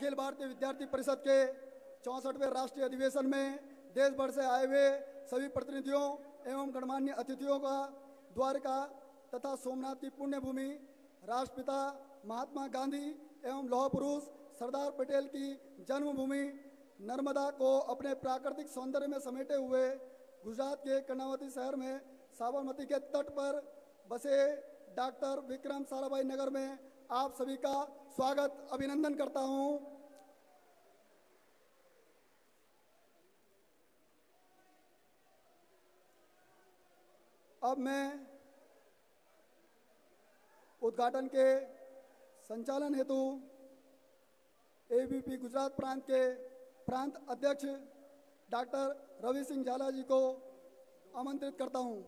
अखिल भारतीय विद्यार्थी परिषद के चौंसठवें राष्ट्रीय अधिवेशन में देश भर से आए हुए सभी प्रतिनिधियों एवं गणमान्य अतिथियों का द्वारका तथा सोमनाथ की पुण्यभूमि राष्ट्रपिता महात्मा गांधी एवं लौह पुरुष सरदार पटेल की जन्मभूमि नर्मदा को अपने प्राकृतिक सौंदर्य में समेटे हुए गुजरात के कर्णावती शहर में साबरमती के तट पर बसे डॉक्टर विक्रम साराभाई नगर में आप सभी का स्वागत अभिनंदन करता हूँ अब मैं उद्घाटन के संचालन हेतु एबीपी गुजरात प्रांत के प्रांत अध्यक्ष डॉक्टर रवि सिंह झाला जी को आमंत्रित करता हूं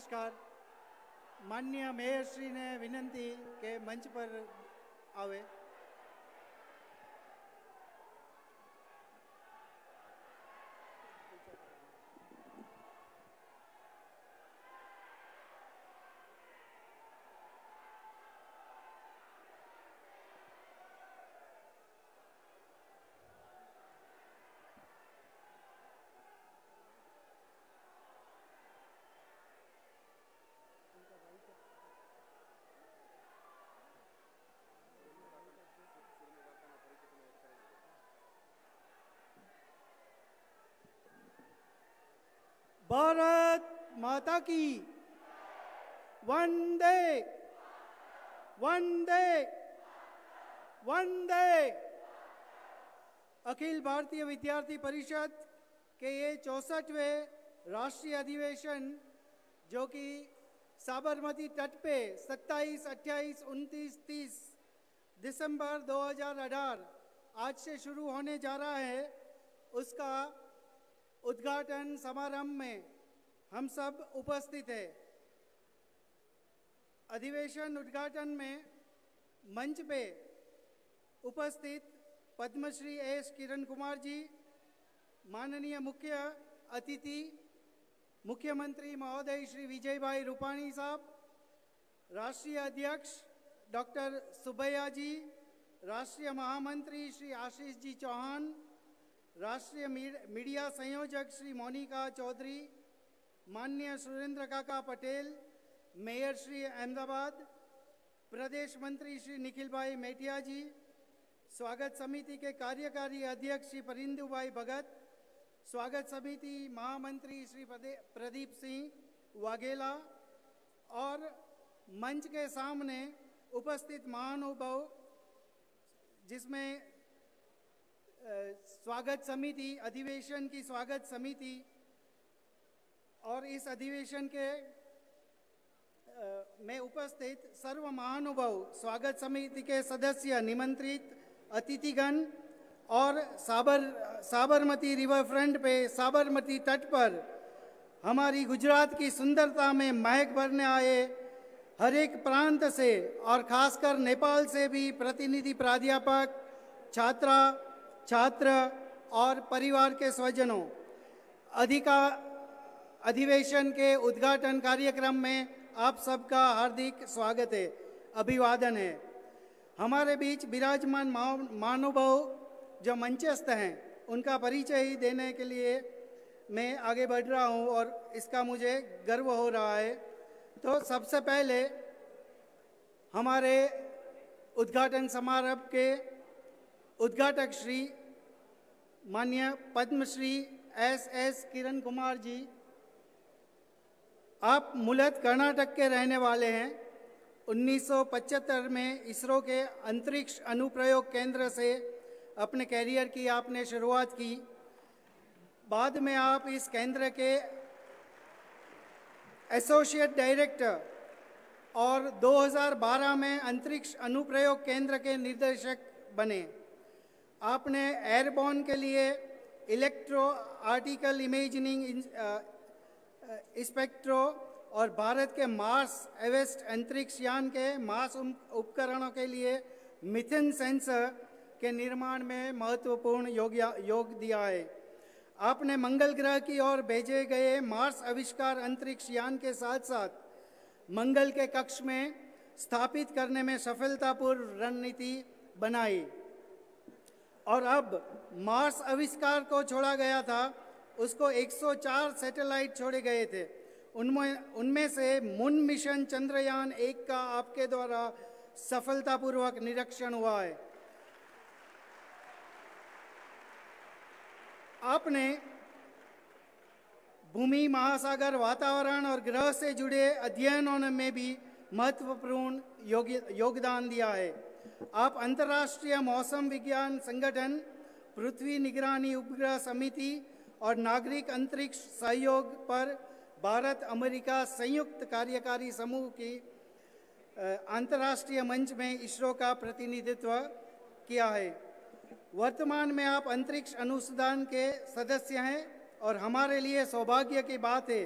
नमस्कार माननीय मेयर श्री ने विनंती के मंच पर आवे भारत माता की वंदे वंदे वंदे अखिल भारतीय विद्यार्थी परिषद के ये चौसठवें राष्ट्रीय अधिवेशन जो कि साबरमती तट पे 27, 28, 29, 30 दिसंबर 2018 आज से शुरू होने जा रहा है उसका उद्घाटन समारंभ में हम सब उपस्थित है अधिवेशन उद्घाटन में मंच पे उपस्थित पद्मश्री एस किरण कुमार जी माननीय मुख्य अतिथि मुख्यमंत्री महोदय श्री विजय भाई रूपाणी साहब राष्ट्रीय अध्यक्ष डॉक्टर सुबैया जी राष्ट्रीय महामंत्री श्री आशीष जी चौहान राष्ट्रीय मीडिया संयोजक श्री मोनिका चौधरी माननीय सुरेंद्र काका पटेल मेयर श्री अहमदाबाद प्रदेश मंत्री श्री निखिल भाई मेठिया जी स्वागत समिति के कार्यकारी अध्यक्ष श्री परिंदु भाई भगत स्वागत समिति महामंत्री श्री प्रदीप सिंह वाघेला और मंच के सामने उपस्थित महानुभव जिसमें स्वागत समिति अधिवेशन की स्वागत समिति और इस अधिवेशन के में उपस्थित सर्व महानुभव स्वागत समिति के सदस्य निमंत्रित अतिथिगण और साबर साबरमती रिवर फ्रंट पे साबरमती तट पर हमारी गुजरात की सुंदरता में महक भरने आए हर एक प्रांत से और खासकर नेपाल से भी प्रतिनिधि प्राध्यापक छात्रा छात्र और परिवार के स्वजनों अधिका अधिवेशन के उद्घाटन कार्यक्रम में आप सबका हार्दिक स्वागत है अभिवादन है हमारे बीच विराजमान महानुभाव जो मंचस्थ हैं उनका परिचय ही देने के लिए मैं आगे बढ़ रहा हूं और इसका मुझे गर्व हो रहा है तो सबसे पहले हमारे उद्घाटन समारोह के उद्घाटक श्री मान्य पद्मश्री एस एस किरण कुमार जी आप मूलत कर्नाटक के रहने वाले हैं 1975 में इसरो के अंतरिक्ष अनुप्रयोग केंद्र से अपने कैरियर की आपने शुरुआत की बाद में आप इस केंद्र के एसोसिएट डायरेक्टर और 2012 में अंतरिक्ष अनुप्रयोग केंद्र के निर्देशक बने आपने एयरबॉर्न के लिए इलेक्ट्रो आर्टिकल इमेजिनिंग स्पेक्ट्रो और भारत के मार्स एवेस्ट अंतरिक्ष यान के मास उपकरणों के लिए मिथिन सेंसर के निर्माण में महत्वपूर्ण योग योग दिया है आपने मंगल ग्रह की ओर भेजे गए मार्स आविष्कार अंतरिक्ष यान के साथ साथ मंगल के कक्ष में स्थापित करने में सफलतापूर्व रणनीति बनाई और अब मार्स आविष्कार को छोड़ा गया था उसको 104 सैटेलाइट छोड़े गए थे उनमें उनमें से मुन मिशन चंद्रयान एक का आपके द्वारा सफलतापूर्वक निरीक्षण हुआ है आपने भूमि महासागर वातावरण और ग्रह से जुड़े अध्ययनों में भी महत्वपूर्ण योगदान दिया है आप अंतर्राष्ट्रीय मौसम विज्ञान संगठन पृथ्वी निगरानी उपग्रह समिति और नागरिक अंतरिक्ष सहयोग पर भारत अमेरिका संयुक्त कार्यकारी समूह की अंतर्राष्ट्रीय मंच में इसरो का प्रतिनिधित्व किया है वर्तमान में आप अंतरिक्ष अनुसंधान के सदस्य हैं और हमारे लिए सौभाग्य की बात है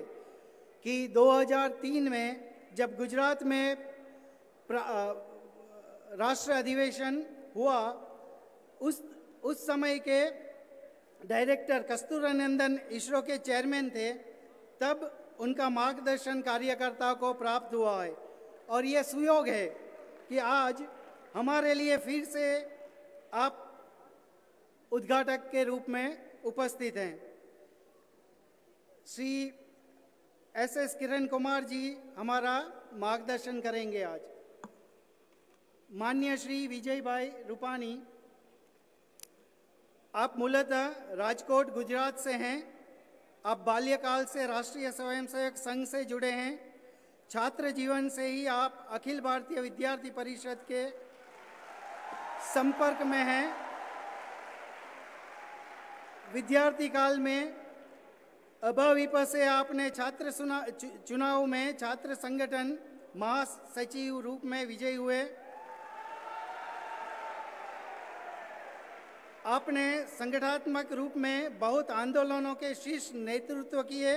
कि 2003 में जब गुजरात में राष्ट्र अधिवेशन हुआ उस उस समय के डायरेक्टर नंदन इसरो के चेयरमैन थे तब उनका मार्गदर्शन कार्यकर्ता को प्राप्त हुआ है और ये सुयोग है कि आज हमारे लिए फिर से आप उद्घाटक के रूप में उपस्थित हैं श्री एस एस किरण कुमार जी हमारा मार्गदर्शन करेंगे आज मान्य श्री विजय भाई रूपानी आप मूलतः राजकोट गुजरात से हैं आप बाल्यकाल से राष्ट्रीय स्वयंसेवक संघ से जुड़े हैं छात्र जीवन से ही आप अखिल भारतीय विद्यार्थी परिषद के संपर्क में हैं विद्यार्थी काल में अभाविप से आपने छात्र चुनाव में छात्र संगठन महासचिव रूप में विजयी हुए आपने संगठनात्मक रूप में बहुत आंदोलनों के शीर्ष नेतृत्व किए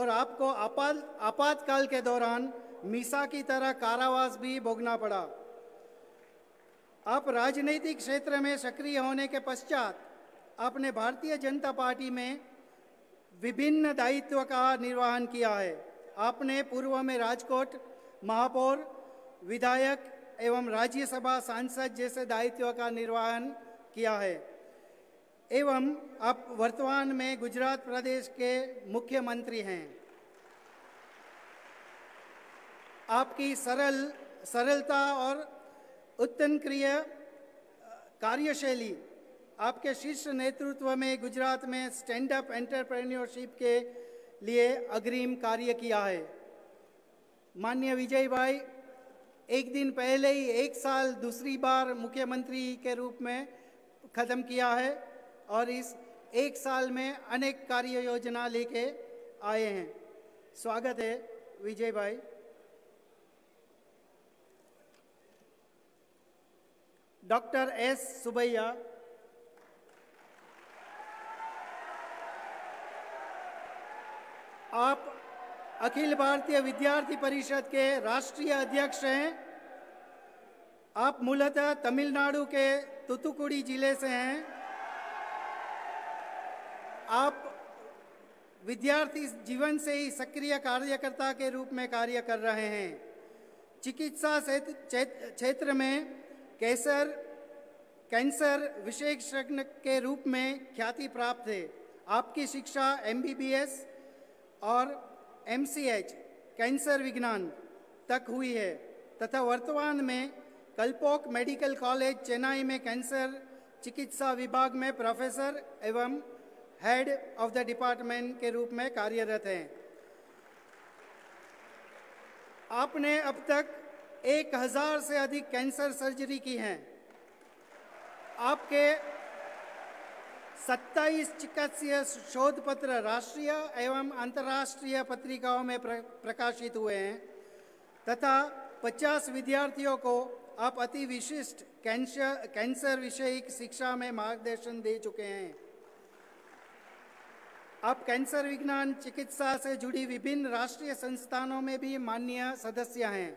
और आपको आपात आपातकाल के दौरान मीसा की तरह कारावास भी भोगना पड़ा आप राजनीतिक क्षेत्र में सक्रिय होने के पश्चात आपने भारतीय जनता पार्टी में विभिन्न दायित्व का निर्वहन किया है आपने पूर्व में राजकोट महापौर विधायक एवं राज्यसभा सांसद जैसे दायित्व का निर्वहन किया है एवं आप वर्तमान में गुजरात प्रदेश के मुख्यमंत्री हैं आपकी सरल सरलता और उत्तनक्रिय कार्यशैली आपके शीर्ष नेतृत्व में गुजरात में स्टैंड अप एंटरप्रेन्योरशिप के लिए अग्रिम कार्य किया है मान्य विजय भाई एक दिन पहले ही एक साल दूसरी बार मुख्यमंत्री के रूप में ख़त्म किया है और इस एक साल में अनेक कार्य योजना लेके आए हैं स्वागत है विजय भाई डॉक्टर एस सुबैया आप अखिल भारतीय विद्यार्थी परिषद के राष्ट्रीय अध्यक्ष हैं आप मूलतः तमिलनाडु के तुतुकुड़ी जिले से हैं आप विद्यार्थी जीवन से ही सक्रिय कार्यकर्ता के रूप में कार्य कर रहे हैं चिकित्सा क्षेत्र में कैसर कैंसर विशेषज्ञ के रूप में ख्याति प्राप्त है आपकी शिक्षा एमबीबीएस और एमसीएच कैंसर विज्ञान तक हुई है तथा वर्तमान में कल्पोक मेडिकल कॉलेज चेन्नई में कैंसर चिकित्सा विभाग में प्रोफेसर एवं हेड ऑफ द डिपार्टमेंट के रूप में कार्यरत हैं आपने अब तक एक हज़ार से अधिक कैंसर सर्जरी की हैं आपके 27 चिकित्सीय शोध पत्र राष्ट्रीय एवं अंतर्राष्ट्रीय पत्रिकाओं में प्रकाशित हुए हैं तथा 50 विद्यार्थियों को आप अति विशिष्ट कैंसर कैंसर विषयिक शिक्षा में मार्गदर्शन दे चुके हैं आप कैंसर विज्ञान चिकित्सा से जुड़ी विभिन्न राष्ट्रीय संस्थानों में भी मान्य सदस्य हैं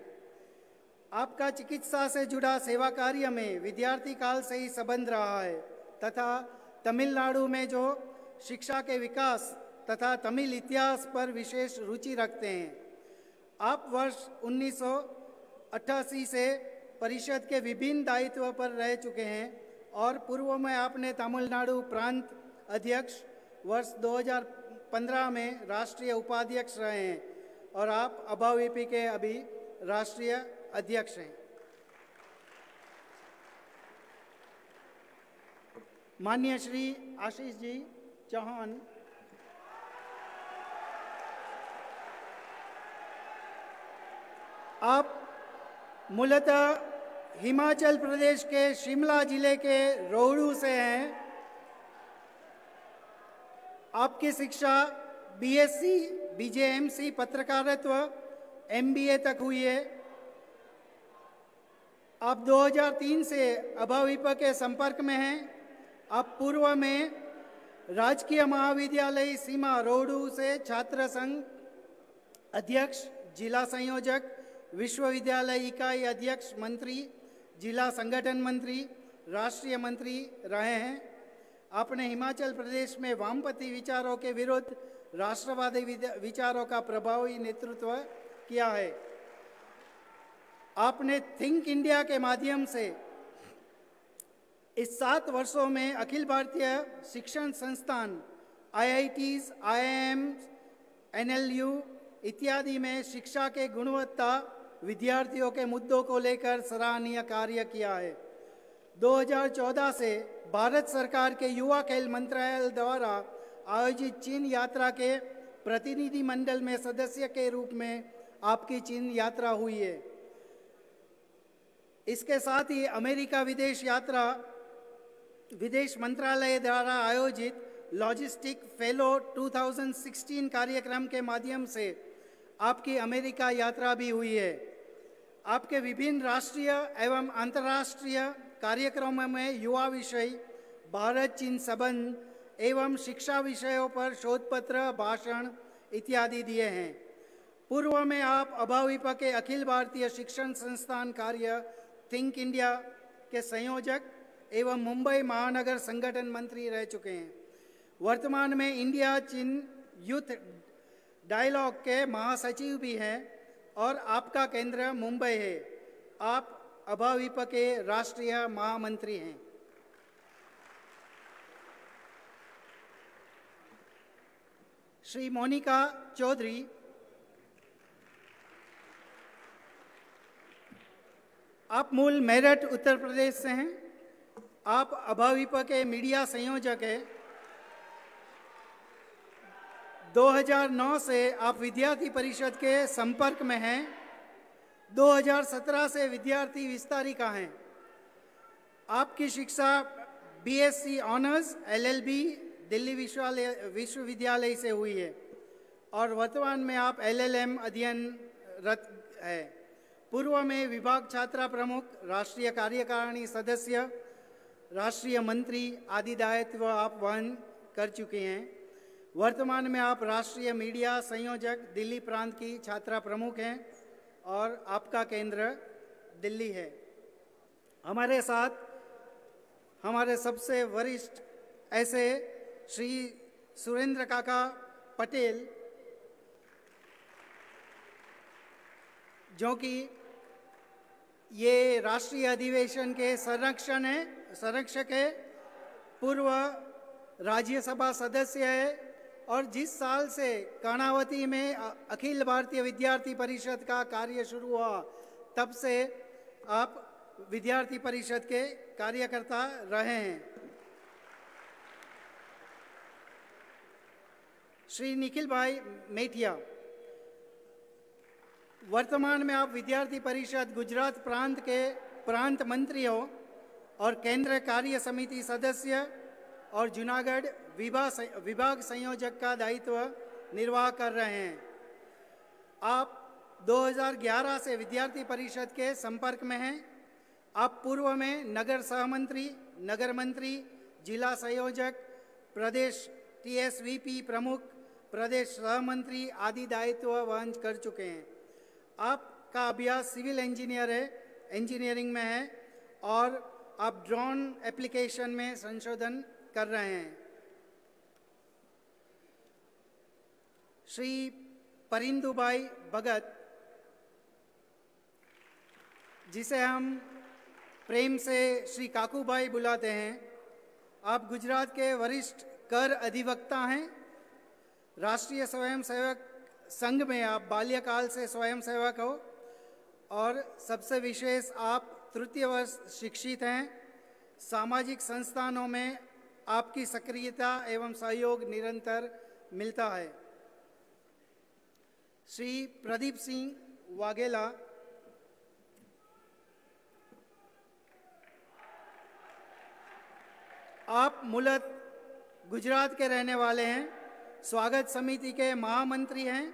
आपका चिकित्सा से जुड़ा सेवा कार्य में विद्यार्थी काल से ही संबंध रहा है तथा तमिलनाडु में जो शिक्षा के विकास तथा तमिल इतिहास पर विशेष रुचि रखते हैं आप वर्ष उन्नीस से परिषद के विभिन्न दायित्व पर रह चुके हैं और पूर्व में आपने तमिलनाडु प्रांत अध्यक्ष वर्ष 2015 में राष्ट्रीय उपाध्यक्ष रहे हैं और आप अभावीपी के अभी राष्ट्रीय अध्यक्ष हैं माननीय श्री आशीष जी चौहान आप मूलतः हिमाचल प्रदेश के शिमला जिले के रोहड़ू से हैं आपकी शिक्षा बीएससी, बीजेएमसी, पत्रकारित्व एमबीए तक हुई है आप 2003 से अभाविप के संपर्क में हैं आप पूर्व में राजकीय महाविद्यालय सीमा रोडू से छात्र संघ अध्यक्ष जिला संयोजक विश्वविद्यालय इकाई अध्यक्ष मंत्री जिला संगठन मंत्री राष्ट्रीय मंत्री रहे हैं आपने हिमाचल प्रदेश में वामपंथी विचारों के विरुद्ध राष्ट्रवादी विचारों का प्रभावी नेतृत्व किया है आपने थिंक इंडिया के माध्यम से इस सात वर्षों में अखिल भारतीय शिक्षण संस्थान आईआईटीज, आईआईएम, एनएलयू इत्यादि में शिक्षा के गुणवत्ता विद्यार्थियों के मुद्दों को लेकर सराहनीय कार्य किया है 2014 से भारत सरकार के युवा खेल मंत्रालय द्वारा आयोजित चीन यात्रा के प्रतिनिधि मंडल में सदस्य के रूप में आपकी चीन यात्रा हुई है इसके साथ ही अमेरिका विदेश यात्रा विदेश मंत्रालय द्वारा आयोजित लॉजिस्टिक फेलो 2016 कार्यक्रम के माध्यम से आपकी अमेरिका यात्रा भी हुई है आपके विभिन्न राष्ट्रीय एवं अंतर्राष्ट्रीय कार्यक्रम में युवा विषय भारत चीन संबंध एवं शिक्षा विषयों पर शोध पत्र भाषण इत्यादि दिए हैं पूर्व में आप अभाविपा के अखिल भारतीय शिक्षण संस्थान कार्य थिंक इंडिया के संयोजक एवं मुंबई महानगर संगठन मंत्री रह चुके हैं वर्तमान में इंडिया चीन यूथ डायलॉग के महासचिव भी हैं और आपका केंद्र मुंबई है आप अभाविप के राष्ट्रीय महामंत्री हैं श्री मोनिका चौधरी आप मूल मेरठ उत्तर प्रदेश से हैं आप अभाविप के मीडिया संयोजक हैं 2009 से आप विद्यार्थी परिषद के संपर्क में हैं 2017 से विद्यार्थी विस्तारिका हैं आपकी शिक्षा बीएससी ऑनर्स एलएलबी दिल्ली विश्वविद्यालय विश्वविद्यालय से हुई है और वर्तमान में आप एलएलएम एम अध्ययनरत है पूर्व में विभाग छात्रा प्रमुख राष्ट्रीय कार्यकारिणी सदस्य राष्ट्रीय मंत्री आदि दायित्व आप वहन कर चुके हैं वर्तमान में आप राष्ट्रीय मीडिया संयोजक दिल्ली प्रांत की छात्रा प्रमुख हैं और आपका केंद्र दिल्ली है हमारे साथ हमारे सबसे वरिष्ठ ऐसे श्री सुरेंद्र काका पटेल जो कि ये राष्ट्रीय अधिवेशन के संरक्षण है संरक्षक है पूर्व राज्यसभा सदस्य है और जिस साल से कर्णावती में अखिल भारतीय विद्यार्थी परिषद का कार्य शुरू हुआ तब से आप विद्यार्थी परिषद के कार्यकर्ता रहे हैं श्री निखिल भाई मेथिया वर्तमान में आप विद्यार्थी परिषद गुजरात प्रांत के प्रांत मंत्री हो और केंद्र कार्य समिति सदस्य और जूनागढ़ विभाग संयोजक का दायित्व निर्वाह कर रहे हैं आप 2011 से विद्यार्थी परिषद के संपर्क में हैं आप पूर्व में नगर सहमंत्री नगर मंत्री जिला संयोजक प्रदेश टीएसवीपी प्रमुख प्रदेश सहमंत्री आदि दायित्व वहन कर चुके हैं आपका अभ्यास सिविल इंजीनियर है इंजीनियरिंग में है और आप ड्रोन एप्लीकेशन में संशोधन कर रहे हैं श्री परिंदुभाई भगत जिसे हम प्रेम से श्री काकूबाई बुलाते हैं आप गुजरात के वरिष्ठ कर अधिवक्ता हैं राष्ट्रीय स्वयंसेवक संघ में आप बाल्यकाल से स्वयंसेवक हो और सबसे विशेष आप तृतीय वर्ष शिक्षित हैं सामाजिक संस्थानों में आपकी सक्रियता एवं सहयोग निरंतर मिलता है श्री प्रदीप सिंह वाघेला आप मूलत गुजरात के रहने वाले हैं स्वागत समिति के महामंत्री हैं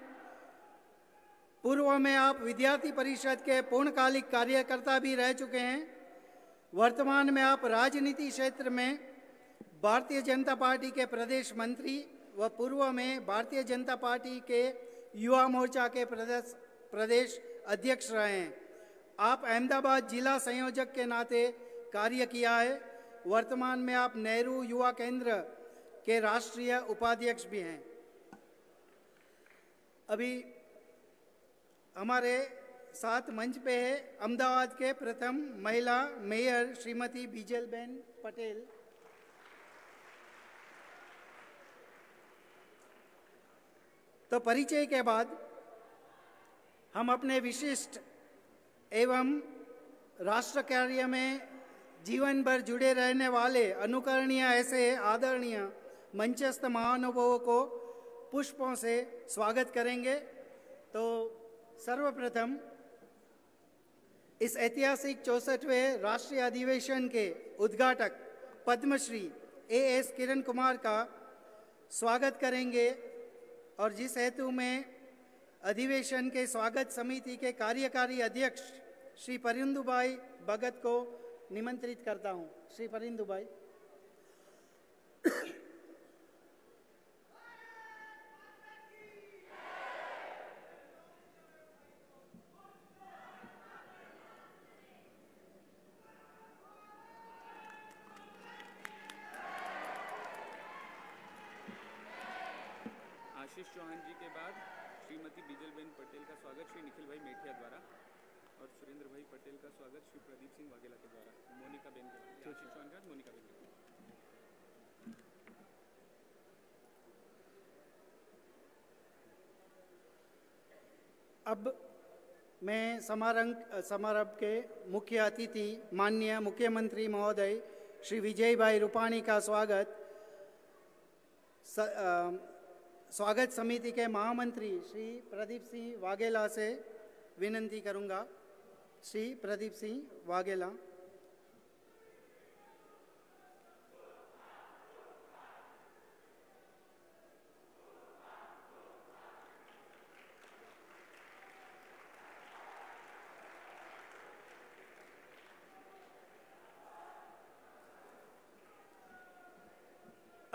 पूर्व में आप विद्यार्थी परिषद के पूर्णकालिक कार्यकर्ता भी रह चुके हैं वर्तमान में आप राजनीति क्षेत्र में भारतीय जनता पार्टी के प्रदेश मंत्री व पूर्व में भारतीय जनता पार्टी के युवा मोर्चा के प्रदेश प्रदेश अध्यक्ष रहे हैं आप अहमदाबाद जिला संयोजक के नाते कार्य किया है वर्तमान में आप नेहरू युवा केंद्र के राष्ट्रीय उपाध्यक्ष भी हैं अभी हमारे साथ मंच पे है अहमदाबाद के प्रथम महिला मेयर श्रीमती बीजल बेन पटेल तो परिचय के बाद हम अपने विशिष्ट एवं राष्ट्र कार्य में जीवन भर जुड़े रहने वाले अनुकरणीय ऐसे आदरणीय मंचस्थ महानुभवों को पुष्पों से स्वागत करेंगे तो सर्वप्रथम इस ऐतिहासिक चौसठवें राष्ट्रीय अधिवेशन के उद्घाटक पद्मश्री ए एस किरण कुमार का स्वागत करेंगे और जिस हेतु में अधिवेशन के स्वागत समिति के कार्यकारी अध्यक्ष श्री परिंदु भाई भगत को निमंत्रित करता हूँ श्री परिंदु भाई स्वागत श्री निखिल भाई मेठिया द्वारा और सुरेंद्र भाई पटेल का स्वागत श्री प्रदीप सिंह वाघेला के द्वारा मोनिका बेन के मोनिका बेन अब मैं समारंग समारंभ के मुख्य अतिथि माननीय मुख्यमंत्री महोदय श्री विजय भाई रूपाणी का स्वागत स्वागत समिति के महामंत्री श्री प्रदीप सिंह वाघेला से विनती करूंगा श्री प्रदीप सिंह वाघेला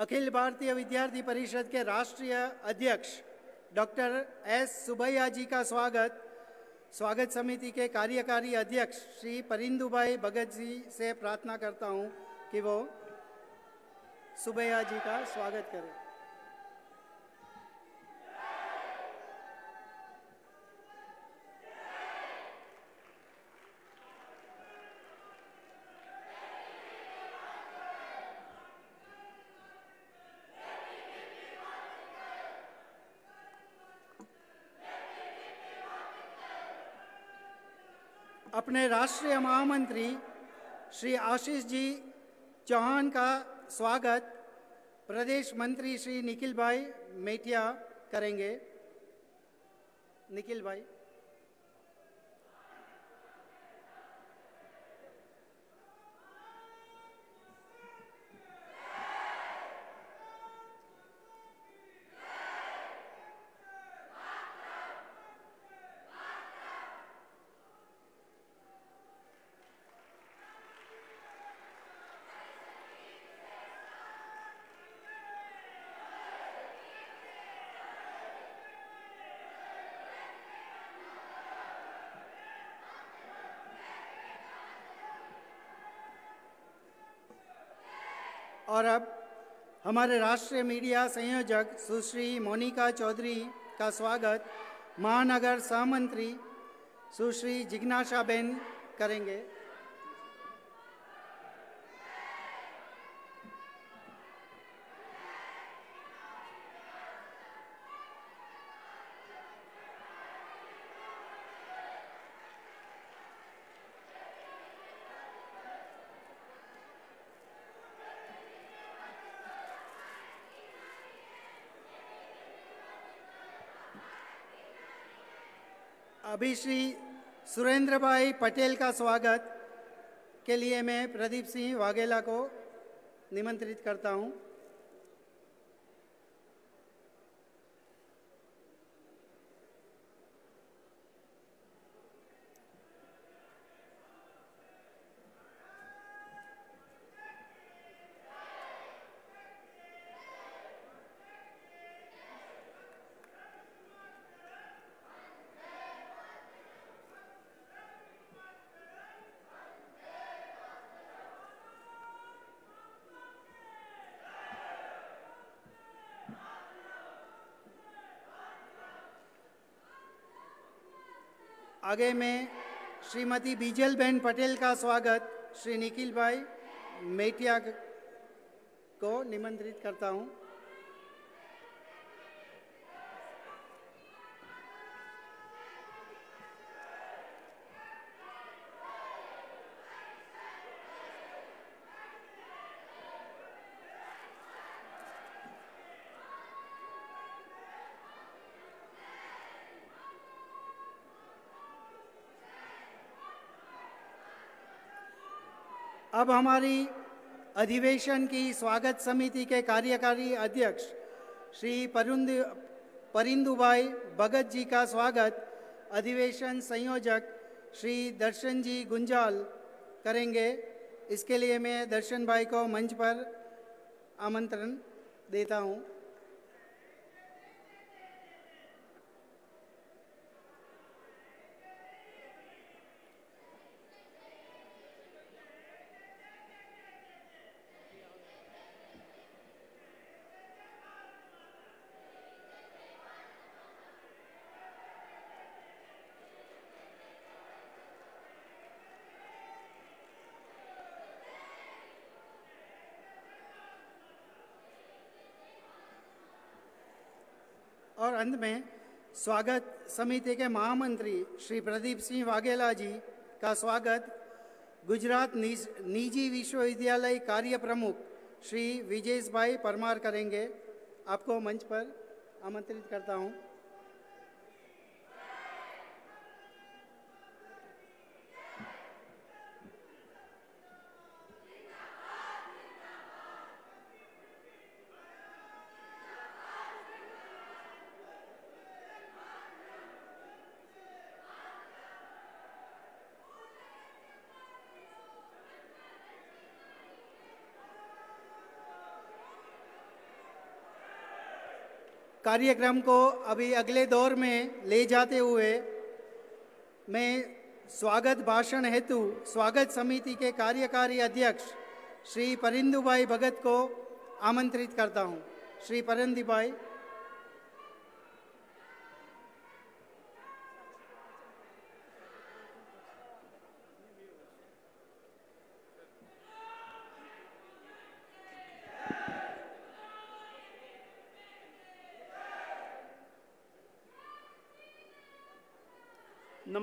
अखिल भारतीय विद्यार्थी परिषद के राष्ट्रीय अध्यक्ष डॉक्टर एस सुबैया जी का स्वागत स्वागत समिति के कार्यकारी अध्यक्ष श्री परिंदु भाई भगत जी से प्रार्थना करता हूं कि वो सुबैया जी का स्वागत करें अपने राष्ट्रीय महामंत्री श्री आशीष जी चौहान का स्वागत प्रदेश मंत्री श्री निखिल भाई मेटिया करेंगे निखिल भाई और अब हमारे राष्ट्रीय मीडिया संयोजक सुश्री मोनिका चौधरी का स्वागत महानगर सहमंत्री सुश्री जिज्ञासाबेन बेन करेंगे अभी श्री सुरेंद्र भाई पटेल का स्वागत के लिए मैं प्रदीप सिंह वाघेला को निमंत्रित करता हूँ आगे में श्रीमती बीजल बहन पटेल का स्वागत श्री निखिल भाई मेटिया को निमंत्रित करता हूँ अब हमारी अधिवेशन की स्वागत समिति के कार्यकारी अध्यक्ष श्री परुंद परिंदु भाई भगत जी का स्वागत अधिवेशन संयोजक श्री दर्शन जी गुंजाल करेंगे इसके लिए मैं दर्शन भाई को मंच पर आमंत्रण देता हूँ अंत में स्वागत समिति के महामंत्री श्री प्रदीप सिंह वाघेला जी का स्वागत गुजरात निज, निजी विश्वविद्यालय कार्य प्रमुख श्री विजेश भाई परमार करेंगे आपको मंच पर आमंत्रित करता हूँ कार्यक्रम को अभी अगले दौर में ले जाते हुए मैं स्वागत भाषण हेतु स्वागत समिति के कार्यकारी अध्यक्ष श्री परिंदु भाई भगत को आमंत्रित करता हूँ श्री परिंदु भाई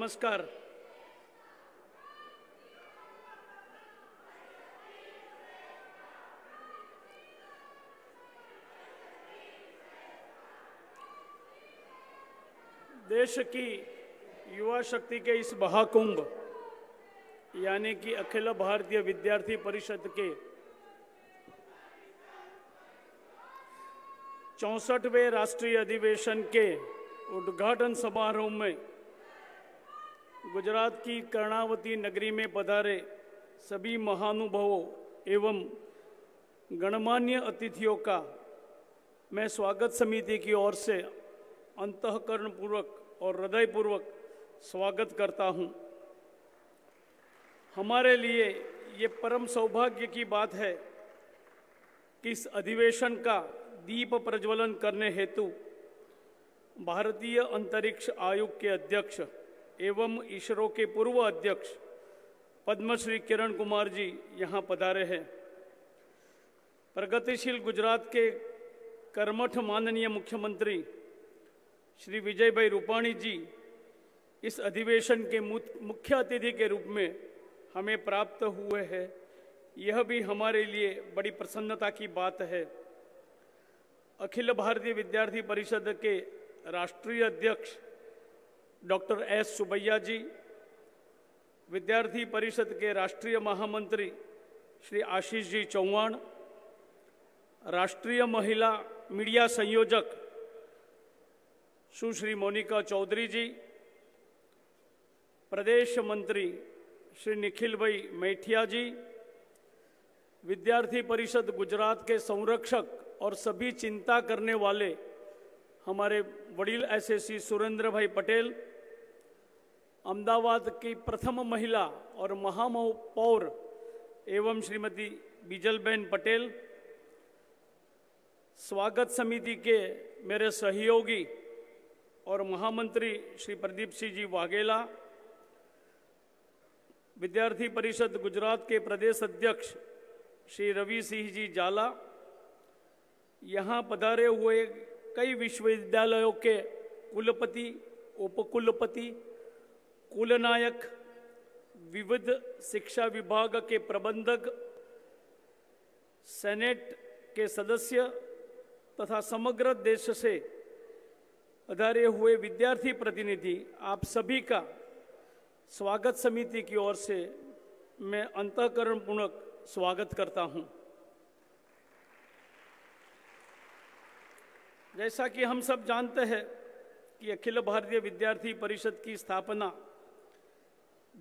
नमस्कार देश की युवा शक्ति के इस महाकुंभ यानी कि अखिल भारतीय विद्यार्थी परिषद के चौसठवें राष्ट्रीय अधिवेशन के उद्घाटन समारोह में गुजरात की कर्णावती नगरी में पधारे सभी महानुभावों एवं गणमान्य अतिथियों का मैं स्वागत समिति की ओर से अंतकरण पूर्वक और हृदयपूर्वक स्वागत करता हूं। हमारे लिए ये परम सौभाग्य की बात है कि इस अधिवेशन का दीप प्रज्वलन करने हेतु भारतीय अंतरिक्ष आयोग के अध्यक्ष एवं इसरो के पूर्व अध्यक्ष पद्मश्री किरण कुमार जी यहाँ पधारे हैं प्रगतिशील गुजरात के कर्मठ माननीय मुख्यमंत्री श्री विजय भाई रूपाणी जी इस अधिवेशन के मुख्य अतिथि के रूप में हमें प्राप्त हुए हैं यह भी हमारे लिए बड़ी प्रसन्नता की बात है अखिल भारतीय विद्यार्थी परिषद के राष्ट्रीय अध्यक्ष डॉक्टर एस सुबैया जी विद्यार्थी परिषद के राष्ट्रीय महामंत्री श्री आशीष जी चौहान राष्ट्रीय महिला मीडिया संयोजक सुश्री मोनिका चौधरी जी प्रदेश मंत्री श्री निखिल भाई मैठिया जी विद्यार्थी परिषद गुजरात के संरक्षक और सभी चिंता करने वाले हमारे वडील एसएससी सुरेंद्र भाई पटेल अहमदाबाद की प्रथम महिला और महापौर एवं श्रीमती बिजलबेन पटेल स्वागत समिति के मेरे सहयोगी और महामंत्री श्री प्रदीप सिंह जी वाघेला विद्यार्थी परिषद गुजरात के प्रदेश अध्यक्ष श्री रवि सिंह जी जाला यहाँ पधारे हुए कई विश्वविद्यालयों के कुलपति उपकुलपति कुलनायक विविध शिक्षा विभाग के प्रबंधक सेनेट के सदस्य तथा समग्र देश से अधारे हुए विद्यार्थी प्रतिनिधि आप सभी का स्वागत समिति की ओर से मैं पूर्णक स्वागत करता हूं जैसा कि हम सब जानते हैं कि अखिल भारतीय विद्यार्थी परिषद की स्थापना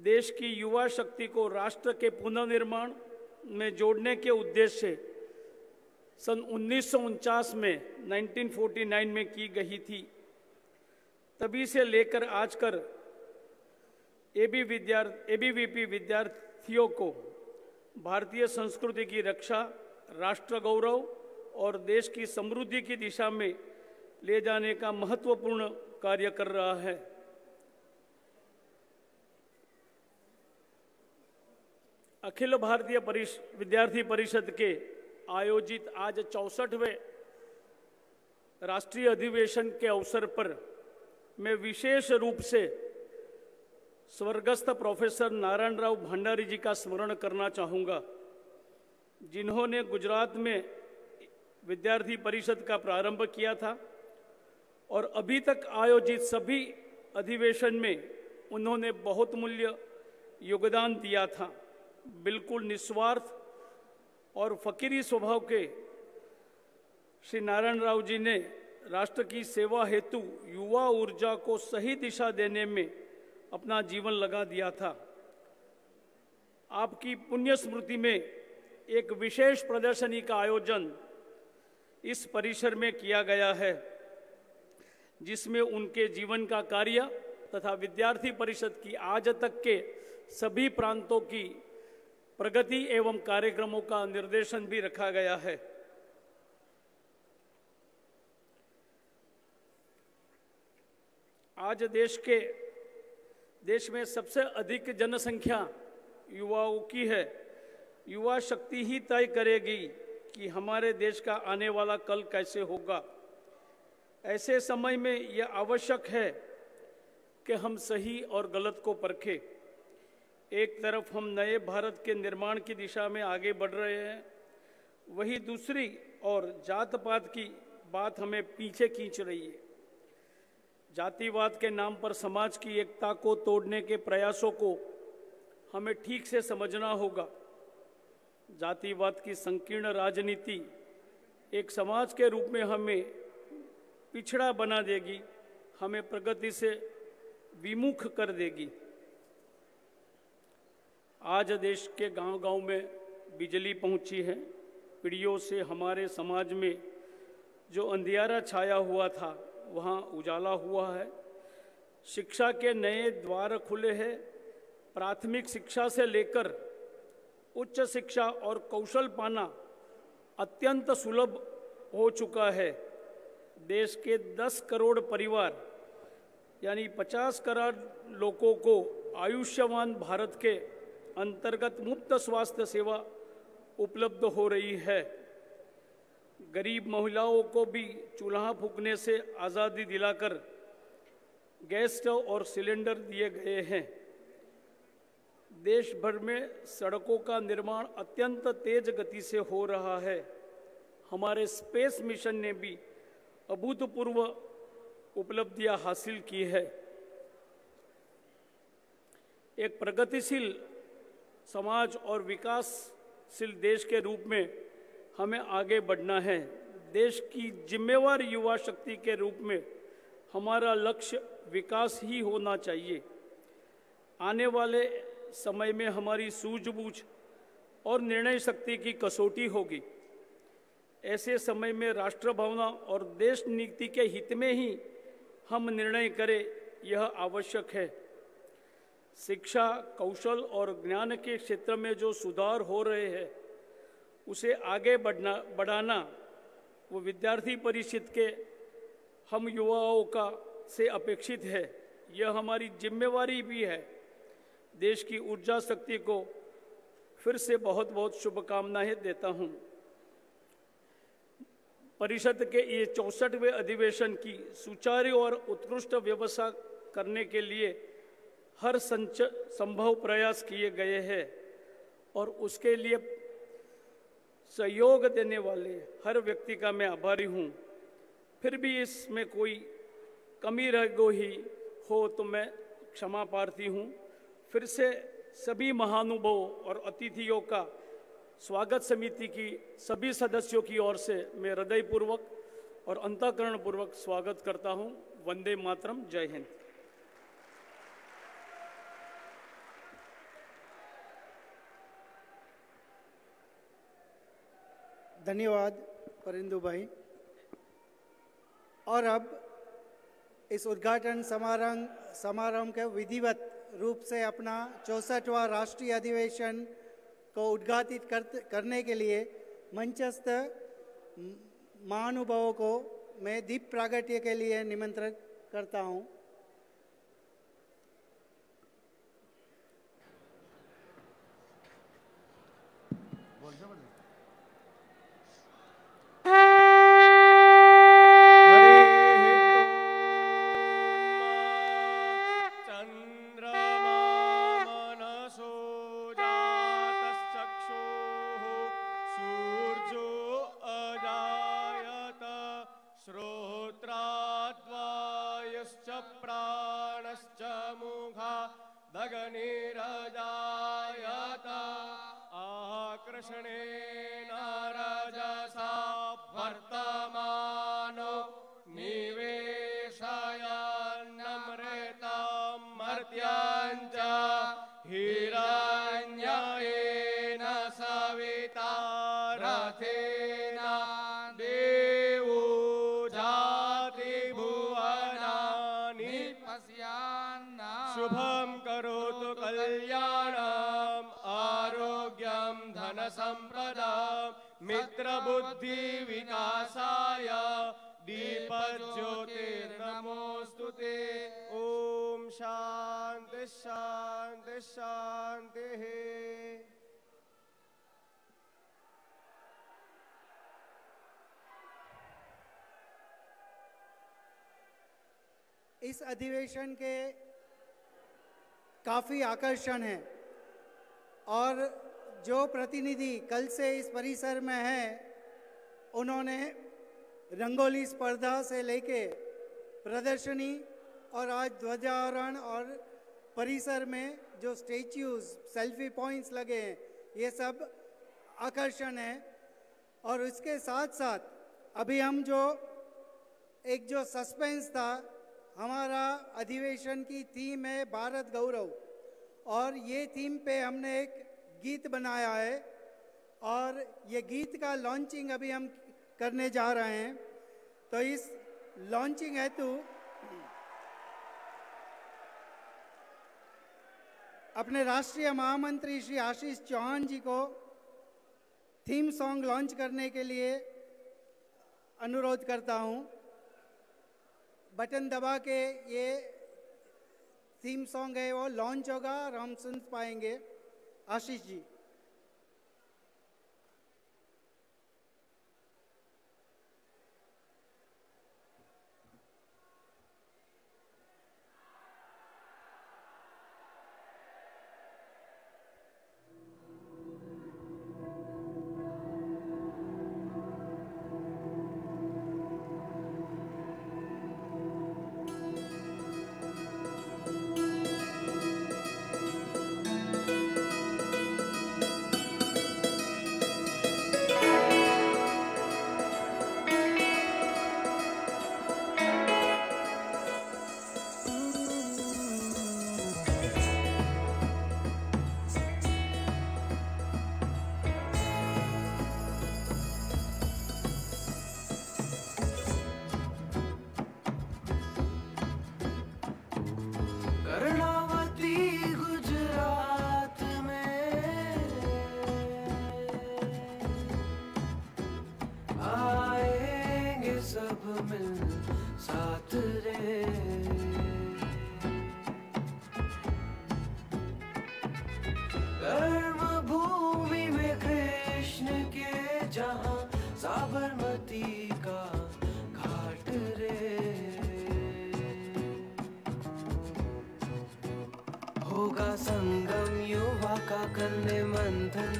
देश की युवा शक्ति को राष्ट्र के पुनर्निर्माण में जोड़ने के उद्देश्य से सन उन्नीस में 1949 में की गई थी तभी से लेकर आज कर एबी विद्यार्थी एबीवीपी विद्यार्थियों को भारतीय संस्कृति की रक्षा राष्ट्र गौरव और देश की समृद्धि की दिशा में ले जाने का महत्वपूर्ण कार्य कर रहा है अखिल भारतीय परिष विद्यार्थी परिषद के आयोजित आज चौसठवें राष्ट्रीय अधिवेशन के अवसर पर मैं विशेष रूप से स्वर्गस्थ प्रोफेसर नारायण राव भंडारी जी का स्मरण करना चाहूँगा जिन्होंने गुजरात में विद्यार्थी परिषद का प्रारंभ किया था और अभी तक आयोजित सभी अधिवेशन में उन्होंने बहुत मूल्य योगदान दिया था बिल्कुल निस्वार्थ और फकीरी स्वभाव के श्री नारायण राव जी ने राष्ट्र की सेवा हेतु युवा ऊर्जा को सही दिशा देने में अपना जीवन लगा दिया था आपकी पुण्य स्मृति में एक विशेष प्रदर्शनी का आयोजन इस परिसर में किया गया है जिसमें उनके जीवन का कार्य तथा विद्यार्थी परिषद की आज तक के सभी प्रांतों की प्रगति एवं कार्यक्रमों का निर्देशन भी रखा गया है आज देश के देश में सबसे अधिक जनसंख्या युवाओं की है युवा शक्ति ही तय करेगी कि हमारे देश का आने वाला कल कैसे होगा ऐसे समय में यह आवश्यक है कि हम सही और गलत को परखें एक तरफ हम नए भारत के निर्माण की दिशा में आगे बढ़ रहे हैं वही दूसरी और जात पात की बात हमें पीछे खींच रही है जातिवाद के नाम पर समाज की एकता को तोड़ने के प्रयासों को हमें ठीक से समझना होगा जातिवाद की संकीर्ण राजनीति एक समाज के रूप में हमें पिछड़ा बना देगी हमें प्रगति से विमुख कर देगी आज देश के गांव-गांव में बिजली पहुंची है पीढ़ियों से हमारे समाज में जो अंधियारा छाया हुआ था वहाँ उजाला हुआ है शिक्षा के नए द्वार खुले हैं प्राथमिक शिक्षा से लेकर उच्च शिक्षा और कौशल पाना अत्यंत सुलभ हो चुका है देश के 10 करोड़ परिवार यानी 50 करोड़ लोगों को आयुष्यवान भारत के अंतर्गत मुफ्त स्वास्थ्य सेवा उपलब्ध हो रही है गरीब महिलाओं को भी चूल्हा फूकने से आज़ादी दिलाकर गैस स्टव और सिलेंडर दिए गए हैं देश भर में सड़कों का निर्माण अत्यंत तेज गति से हो रहा है हमारे स्पेस मिशन ने भी अभूतपूर्व उपलब्धियां हासिल की है एक प्रगतिशील समाज और विकासशील देश के रूप में हमें आगे बढ़ना है देश की जिम्मेवार युवा शक्ति के रूप में हमारा लक्ष्य विकास ही होना चाहिए आने वाले समय में हमारी सूझबूझ और निर्णय शक्ति की कसौटी होगी ऐसे समय में राष्ट्र भावना और देश नीति के हित में ही हम निर्णय करें यह आवश्यक है शिक्षा कौशल और ज्ञान के क्षेत्र में जो सुधार हो रहे हैं उसे आगे बढ़ना बढ़ाना वो विद्यार्थी परिषद के हम युवाओं का से अपेक्षित है यह हमारी जिम्मेवारी भी है देश की ऊर्जा शक्ति को फिर से बहुत बहुत शुभकामनाएं देता हूं। परिषद के ये चौसठवें अधिवेशन की सुचारू और उत्कृष्ट व्यवस्था करने के लिए हर संच संभव प्रयास किए गए हैं और उसके लिए सहयोग देने वाले हर व्यक्ति का मैं आभारी हूँ फिर भी इसमें कोई कमी रह गो ही हो तो मैं क्षमा पारती हूँ फिर से सभी महानुभवों और अतिथियों का स्वागत समिति की सभी सदस्यों की ओर से मैं हृदयपूर्वक और अंतकरण पूर्वक स्वागत करता हूँ वंदे मातरम जय हिंद धन्यवाद परिंदु भाई और अब इस उद्घाटन समारंभ समारंभ के विधिवत रूप से अपना चौसठवा राष्ट्रीय अधिवेशन को उद्घाटित कर, करने के लिए मंचस्थ महानुभावों को मैं दीप प्रागट्य के लिए निमंत्रित करता हूँ शुभं करोतु कल्याणम् आरोग्यं धनसम्पदां मित्रबुद्धिविकासाय दीपज्योतिर्नमोऽस्तु ते ओम शांति शांति शांति इस अधिवेशन के काफ़ी आकर्षण हैं और जो प्रतिनिधि कल से इस परिसर में हैं उन्होंने रंगोली स्पर्धा से लेके प्रदर्शनी और आज ध्वजारोहण और परिसर में जो स्टेच्यूज सेल्फी पॉइंट्स लगे हैं ये सब आकर्षण है और उसके साथ साथ अभी हम जो एक जो सस्पेंस था हमारा अधिवेशन की थीम है भारत गौरव और ये थीम पे हमने एक गीत बनाया है और ये गीत का लॉन्चिंग अभी हम करने जा रहे हैं तो इस लॉन्चिंग हेतु अपने राष्ट्रीय महामंत्री श्री आशीष चौहान जी को थीम सॉन्ग लॉन्च करने के लिए अनुरोध करता हूं बटन दबा के ये थीम सॉन्ग है वो लॉन्च होगा और हम सुन पाएंगे आशीष जी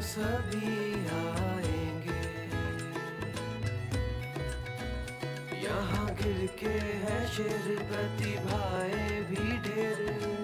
सभी आएंगे यहाँ गिर के है शेर प्रतिभाएं भी ढेर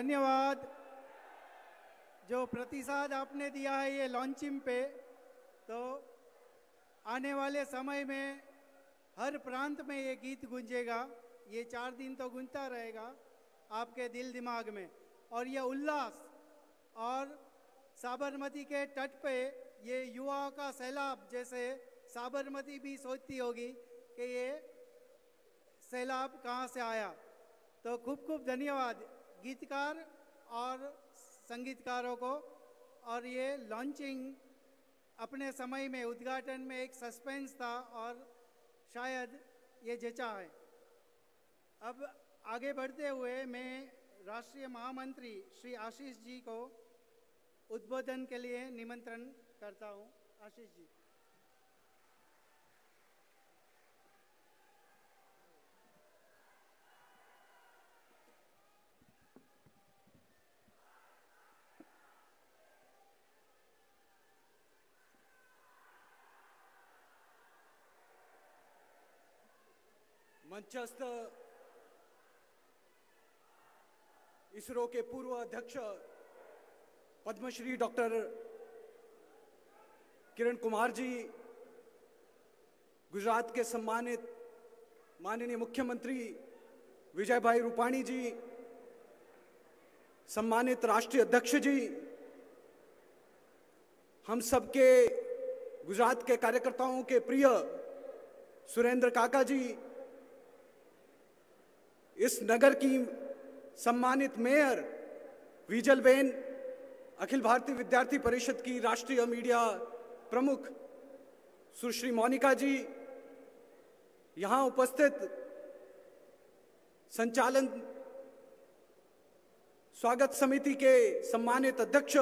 धन्यवाद जो प्रतिसाद आपने दिया है ये लॉन्चिंग पे तो आने वाले समय में हर प्रांत में ये गीत गूंजेगा ये चार दिन तो गूंजता रहेगा आपके दिल दिमाग में और ये उल्लास और साबरमती के तट पे ये युवाओं का सैलाब जैसे साबरमती भी सोचती होगी कि ये सैलाब कहाँ से आया तो खूब खूब धन्यवाद गीतकार और संगीतकारों को और ये लॉन्चिंग अपने समय में उद्घाटन में एक सस्पेंस था और शायद ये जचा है अब आगे बढ़ते हुए मैं राष्ट्रीय महामंत्री श्री आशीष जी को उद्बोधन के लिए निमंत्रण करता हूँ आशीष जी मंचस्थ इसरो के पूर्व अध्यक्ष पद्मश्री डॉक्टर किरण कुमार जी गुजरात के सम्मानित माननीय मुख्यमंत्री विजय भाई रूपाणी जी सम्मानित राष्ट्रीय अध्यक्ष जी हम सबके गुजरात के कार्यकर्ताओं के प्रिय सुरेंद्र काका जी इस नगर की सम्मानित मेयर विजल बेन अखिल भारतीय विद्यार्थी परिषद की राष्ट्रीय मीडिया प्रमुख सुश्री मोनिका जी यहाँ उपस्थित संचालन स्वागत समिति के सम्मानित अध्यक्ष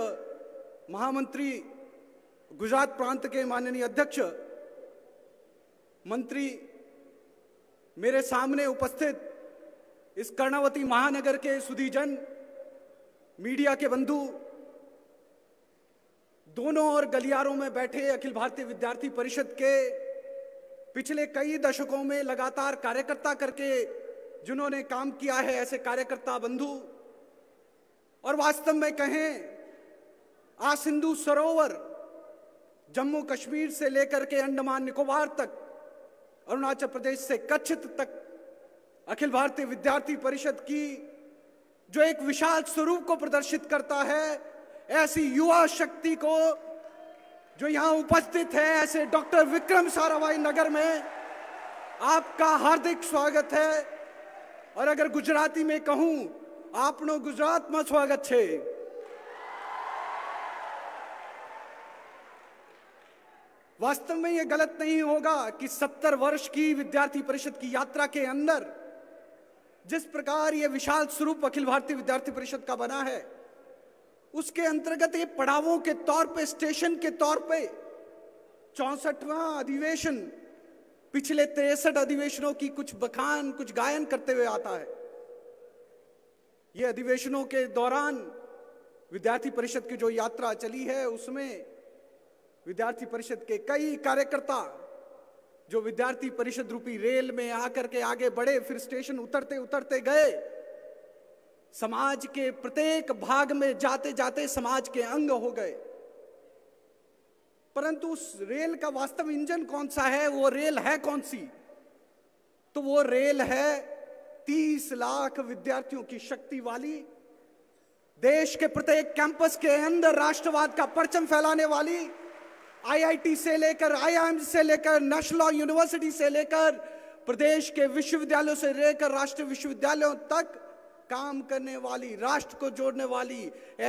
महामंत्री गुजरात प्रांत के माननीय अध्यक्ष मंत्री मेरे सामने उपस्थित इस कर्णावती महानगर के सुधीजन मीडिया के बंधु दोनों और गलियारों में बैठे अखिल भारतीय विद्यार्थी परिषद के पिछले कई दशकों में लगातार कार्यकर्ता करके जिन्होंने काम किया है ऐसे कार्यकर्ता बंधु और वास्तव में कहें आ सिंधु सरोवर जम्मू कश्मीर से लेकर के अंडमान निकोबार तक अरुणाचल प्रदेश से कच्छ तक अखिल भारतीय विद्यार्थी परिषद की जो एक विशाल स्वरूप को प्रदर्शित करता है ऐसी युवा शक्ति को जो यहाँ उपस्थित है ऐसे डॉक्टर विक्रम साराभाई नगर में आपका हार्दिक स्वागत है और अगर गुजराती में कहूं आपनो गुजरात में स्वागत है वास्तव में यह गलत नहीं होगा कि सत्तर वर्ष की विद्यार्थी परिषद की यात्रा के अंदर जिस प्रकार ये विशाल स्वरूप अखिल भारतीय विद्यार्थी परिषद का बना है उसके अंतर्गत ये पड़ावों के तौर पे स्टेशन के तौर पे चौसठवा अधिवेशन पिछले तिरसठ अधिवेशनों की कुछ बखान कुछ गायन करते हुए आता है ये अधिवेशनों के दौरान विद्यार्थी परिषद की जो यात्रा चली है उसमें विद्यार्थी परिषद के कई कार्यकर्ता जो विद्यार्थी परिषद रूपी रेल में आकर के आगे बढ़े फिर स्टेशन उतरते उतरते गए समाज के प्रत्येक भाग में जाते जाते समाज के अंग हो गए परंतु उस रेल का वास्तव इंजन कौन सा है वो रेल है कौन सी तो वो रेल है तीस लाख विद्यार्थियों की शक्ति वाली देश के प्रत्येक कैंपस के अंदर राष्ट्रवाद का परचम फैलाने वाली आईआईटी से लेकर आईआईएम से लेकर नेशनल यूनिवर्सिटी से लेकर प्रदेश के विश्वविद्यालयों से लेकर राष्ट्रीय विश्वविद्यालयों तक काम करने वाली राष्ट्र को जोड़ने वाली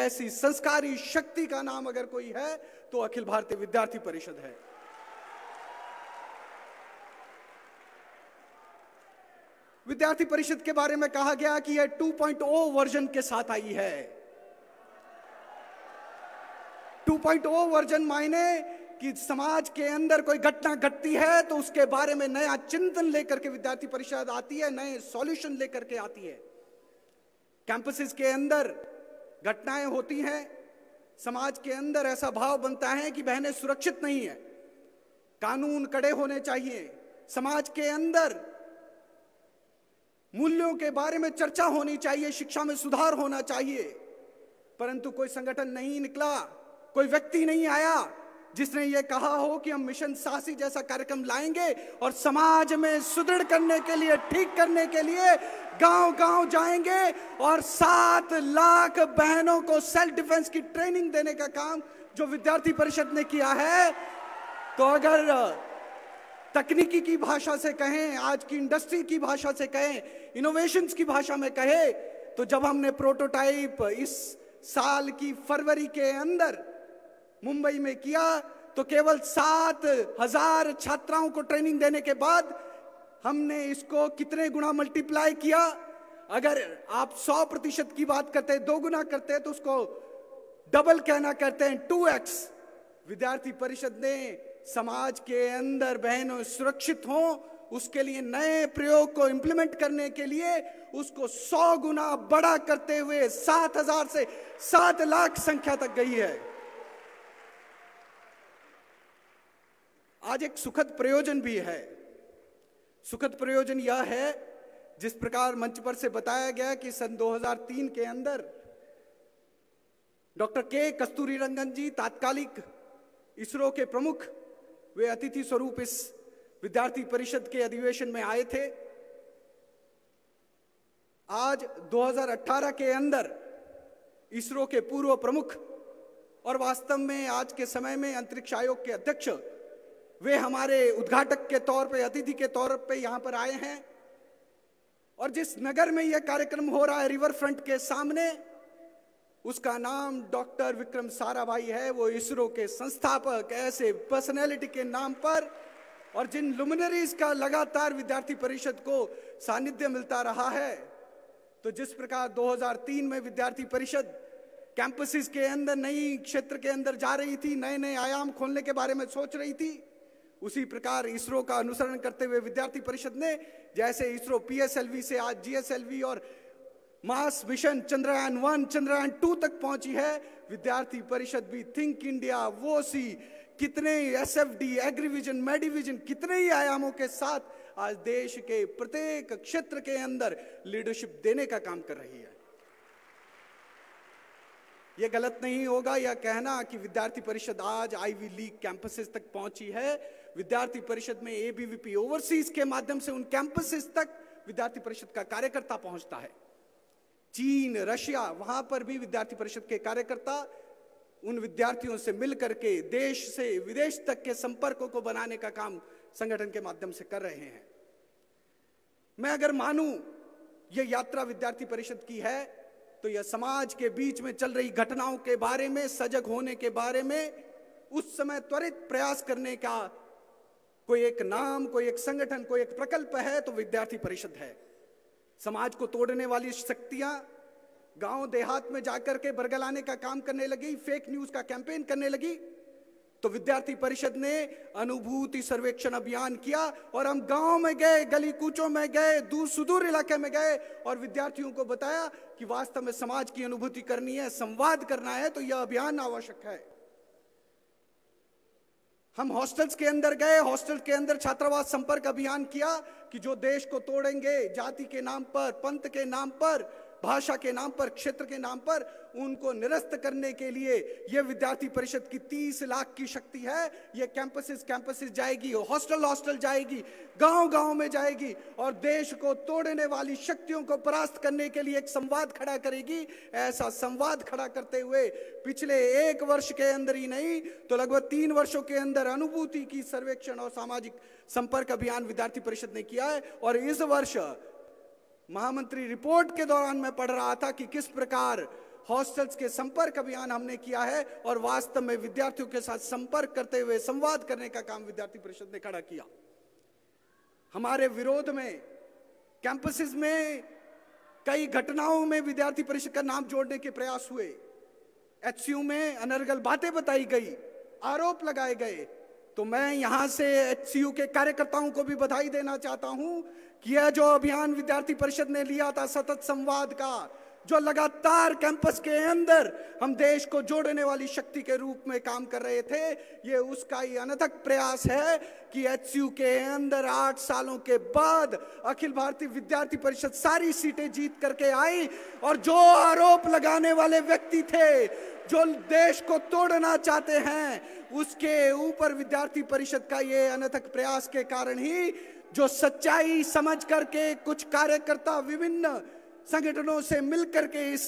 ऐसी संस्कारी शक्ति का नाम अगर कोई है तो अखिल भारतीय विद्यार्थी परिषद है विद्यार्थी परिषद के बारे में कहा गया कि यह 2.0 वर्जन के साथ आई है 2.0 वर्जन मायने कि समाज के अंदर कोई घटना घटती है तो उसके बारे में नया चिंतन लेकर के विद्यार्थी परिषद आती है नए सॉल्यूशन लेकर के आती है कैंपसेस के अंदर घटनाएं होती हैं समाज के अंदर ऐसा भाव बनता है कि बहनें सुरक्षित नहीं है कानून कड़े होने चाहिए समाज के अंदर मूल्यों के बारे में चर्चा होनी चाहिए शिक्षा में सुधार होना चाहिए परंतु कोई संगठन नहीं निकला कोई व्यक्ति नहीं आया जिसने ये कहा हो कि हम मिशन सासी जैसा कार्यक्रम लाएंगे और समाज में सुदृढ़ करने के लिए ठीक करने के लिए गांव गांव जाएंगे और सात लाख बहनों को सेल्फ डिफेंस की ट्रेनिंग देने का काम जो विद्यार्थी परिषद ने किया है तो अगर तकनीकी की भाषा से कहें आज की इंडस्ट्री की भाषा से कहें इनोवेशन की भाषा में कहें तो जब हमने प्रोटोटाइप इस साल की फरवरी के अंदर मुंबई में किया तो केवल सात हजार छात्राओं को ट्रेनिंग देने के बाद हमने इसको कितने गुना मल्टीप्लाई किया अगर आप 100 प्रतिशत की बात करते हैं दो गुना करते हैं तो उसको डबल कहना करते हैं टू एक्स विद्यार्थी परिषद ने समाज के अंदर बहनों सुरक्षित हो उसके लिए नए प्रयोग को इंप्लीमेंट करने के लिए उसको सौ गुना बड़ा करते हुए सात हजार से सात लाख संख्या तक गई है आज एक सुखद प्रयोजन भी है सुखद प्रयोजन यह है जिस प्रकार मंच पर से बताया गया कि सन 2003 के अंदर डॉक्टर के कस्तूरी रंगन जी तात्कालिक इसरो के प्रमुख वे अतिथि स्वरूप इस विद्यार्थी परिषद के अधिवेशन में आए थे आज 2018 के अंदर इसरो के पूर्व प्रमुख और वास्तव में आज के समय में अंतरिक्ष आयोग के अध्यक्ष वे हमारे उद्घाटक के तौर पे अतिथि के तौर पे यहाँ पर आए हैं और जिस नगर में यह कार्यक्रम हो रहा है रिवर फ्रंट के सामने उसका नाम डॉक्टर विक्रम साराभाई है वो इसरो के संस्थापक ऐसे पर्सनैलिटी के नाम पर और जिन लुमिनरीज का लगातार विद्यार्थी परिषद को सानिध्य मिलता रहा है तो जिस प्रकार 2003 में विद्यार्थी परिषद कैंपसिस के अंदर नई क्षेत्र के अंदर जा रही थी नए नए आयाम खोलने के बारे में सोच रही थी उसी प्रकार इसरो का अनुसरण करते हुए विद्यार्थी परिषद ने जैसे इसरो पीएसएलवी से आज जीएसएलवी और Mars mission Chandrayaan one Chandrayaan two तक पहुंची है विद्यार्थी परिषद भी थिंक इंडिया वो सी कितने S F D Agrivision Medivision कितने ही आयामों के साथ आज देश के प्रत्येक क्षेत्र के अंदर लीडरशिप देने का काम कर रही है यह गलत नहीं होगा यह कहना कि विद्यार्थी परिषद आज आईवी लीग कैंपसेस तक पहुंची है विद्यार्थी परिषद में एबीवीपी ओवरसीज के माध्यम से उन कैंपसेस तक विद्यार्थी परिषद का कार्यकर्ता पहुंचता है चीन रशिया वहां पर भी विद्यार्थी परिषद के कार्यकर्ता उन विद्यार्थियों से मिलकर के देश से विदेश तक के संपर्कों को बनाने का काम संगठन के माध्यम से कर रहे हैं मैं अगर मानू यह यात्रा विद्यार्थी परिषद की है तो यह समाज के बीच में चल रही घटनाओं के बारे में सजग होने के बारे में उस समय त्वरित प्रयास करने का कोई एक नाम कोई एक संगठन कोई एक प्रकल्प है तो विद्यार्थी परिषद है समाज को तोड़ने वाली शक्तियां गांव देहात में जाकर के बरगलाने का काम करने लगी फेक न्यूज का कैंपेन करने लगी तो विद्यार्थी परिषद ने अनुभूति सर्वेक्षण अभियान किया और हम गांव में गए गली कूचों में गए दूर सुदूर इलाके में गए और विद्यार्थियों को बताया कि वास्तव में समाज की अनुभूति करनी है संवाद करना है तो यह अभियान आवश्यक है हम हॉस्टल्स के अंदर गए हॉस्टल के अंदर छात्रावास संपर्क अभियान किया कि जो देश को तोड़ेंगे जाति के नाम पर पंथ के नाम पर भाषा के नाम पर क्षेत्र के नाम पर उनको निरस्त करने के लिए यह विद्यार्थी परिषद की तीस लाख की शक्ति है यह कैंपसेस कैंपसेस जाएगी हॉस्टल हॉस्टल जाएगी गांव गांव में जाएगी और देश को तोड़ने वाली शक्तियों को परास्त करने के लिए एक संवाद खड़ा करेगी ऐसा संवाद खड़ा करते हुए पिछले एक वर्ष के अंदर ही नहीं तो लगभग तीन वर्षों के अंदर अनुभूति की सर्वेक्षण और सामाजिक संपर्क अभियान विद्यार्थी परिषद ने किया है और इस वर्ष महामंत्री रिपोर्ट के दौरान मैं पढ़ रहा था कि किस प्रकार हॉस्टल्स के संपर्क अभियान हमने किया है और वास्तव में विद्यार्थियों के साथ संपर्क करते हुए संवाद करने का काम विद्यार्थी परिषद ने खड़ा किया हमारे विरोध में कैंपसेस में कई घटनाओं में विद्यार्थी परिषद का नाम जोड़ने के प्रयास हुए एचसीयू में अनर्गल बातें बताई गई आरोप लगाए गए तो मैं यहाँ से एच के कार्यकर्ताओं को भी बधाई देना चाहता हूँ कि यह जो अभियान विद्यार्थी परिषद ने लिया था सतत संवाद का जो लगातार कैंपस के अंदर हम देश को जोड़ने वाली शक्ति के रूप में काम कर रहे थे ये उसका ही अनथक प्रयास है कि एच के अंदर आठ सालों के बाद अखिल भारतीय विद्यार्थी परिषद सारी सीटें जीत करके आई और जो आरोप लगाने वाले व्यक्ति थे जो देश को तोड़ना चाहते हैं उसके ऊपर विद्यार्थी परिषद का ये अनथक प्रयास के कारण ही जो सच्चाई समझ करके कुछ कार्यकर्ता विभिन्न संगठनों से मिलकर के इस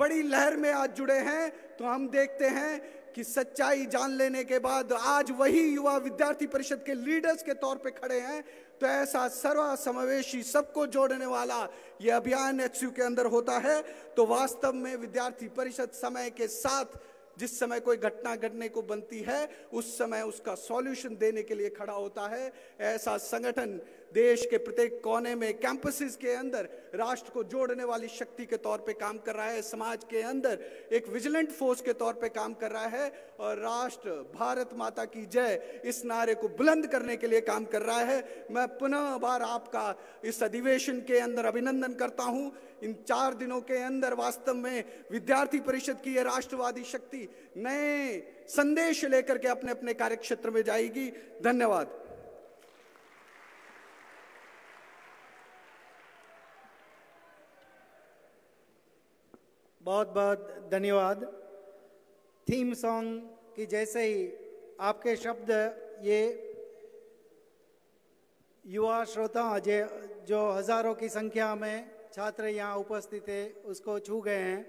बड़ी लहर में आज जुड़े हैं तो हम देखते हैं कि सच्चाई जान लेने के बाद आज वही युवा विद्यार्थी परिषद के लीडर्स के तौर पे खड़े हैं तो ऐसा सर्वसमावेशी समावेशी सबको जोड़ने वाला यह अभियान एच के अंदर होता है तो वास्तव में विद्यार्थी परिषद समय के साथ जिस समय कोई घटना घटने को बनती है उस समय उसका सॉल्यूशन देने के लिए खड़ा होता है ऐसा संगठन देश के प्रत्येक कोने में कैंपसेस के अंदर राष्ट्र को जोड़ने वाली शक्ति के तौर पे काम कर रहा है समाज के अंदर एक विजिलेंट फोर्स के तौर पे काम कर रहा है और राष्ट्र भारत माता की जय इस नारे को बुलंद करने के लिए काम कर रहा है मैं पुनः बार आपका इस अधिवेशन के अंदर अभिनंदन करता हूँ इन चार दिनों के अंदर वास्तव में विद्यार्थी परिषद की यह राष्ट्रवादी शक्ति नए संदेश लेकर के अपने अपने कार्यक्षेत्र में जाएगी धन्यवाद बहुत बहुत धन्यवाद थीम सॉन्ग की जैसे ही आपके शब्द ये युवा श्रोता जे जो हज़ारों की संख्या में छात्र यहाँ उपस्थित है उसको छू गए हैं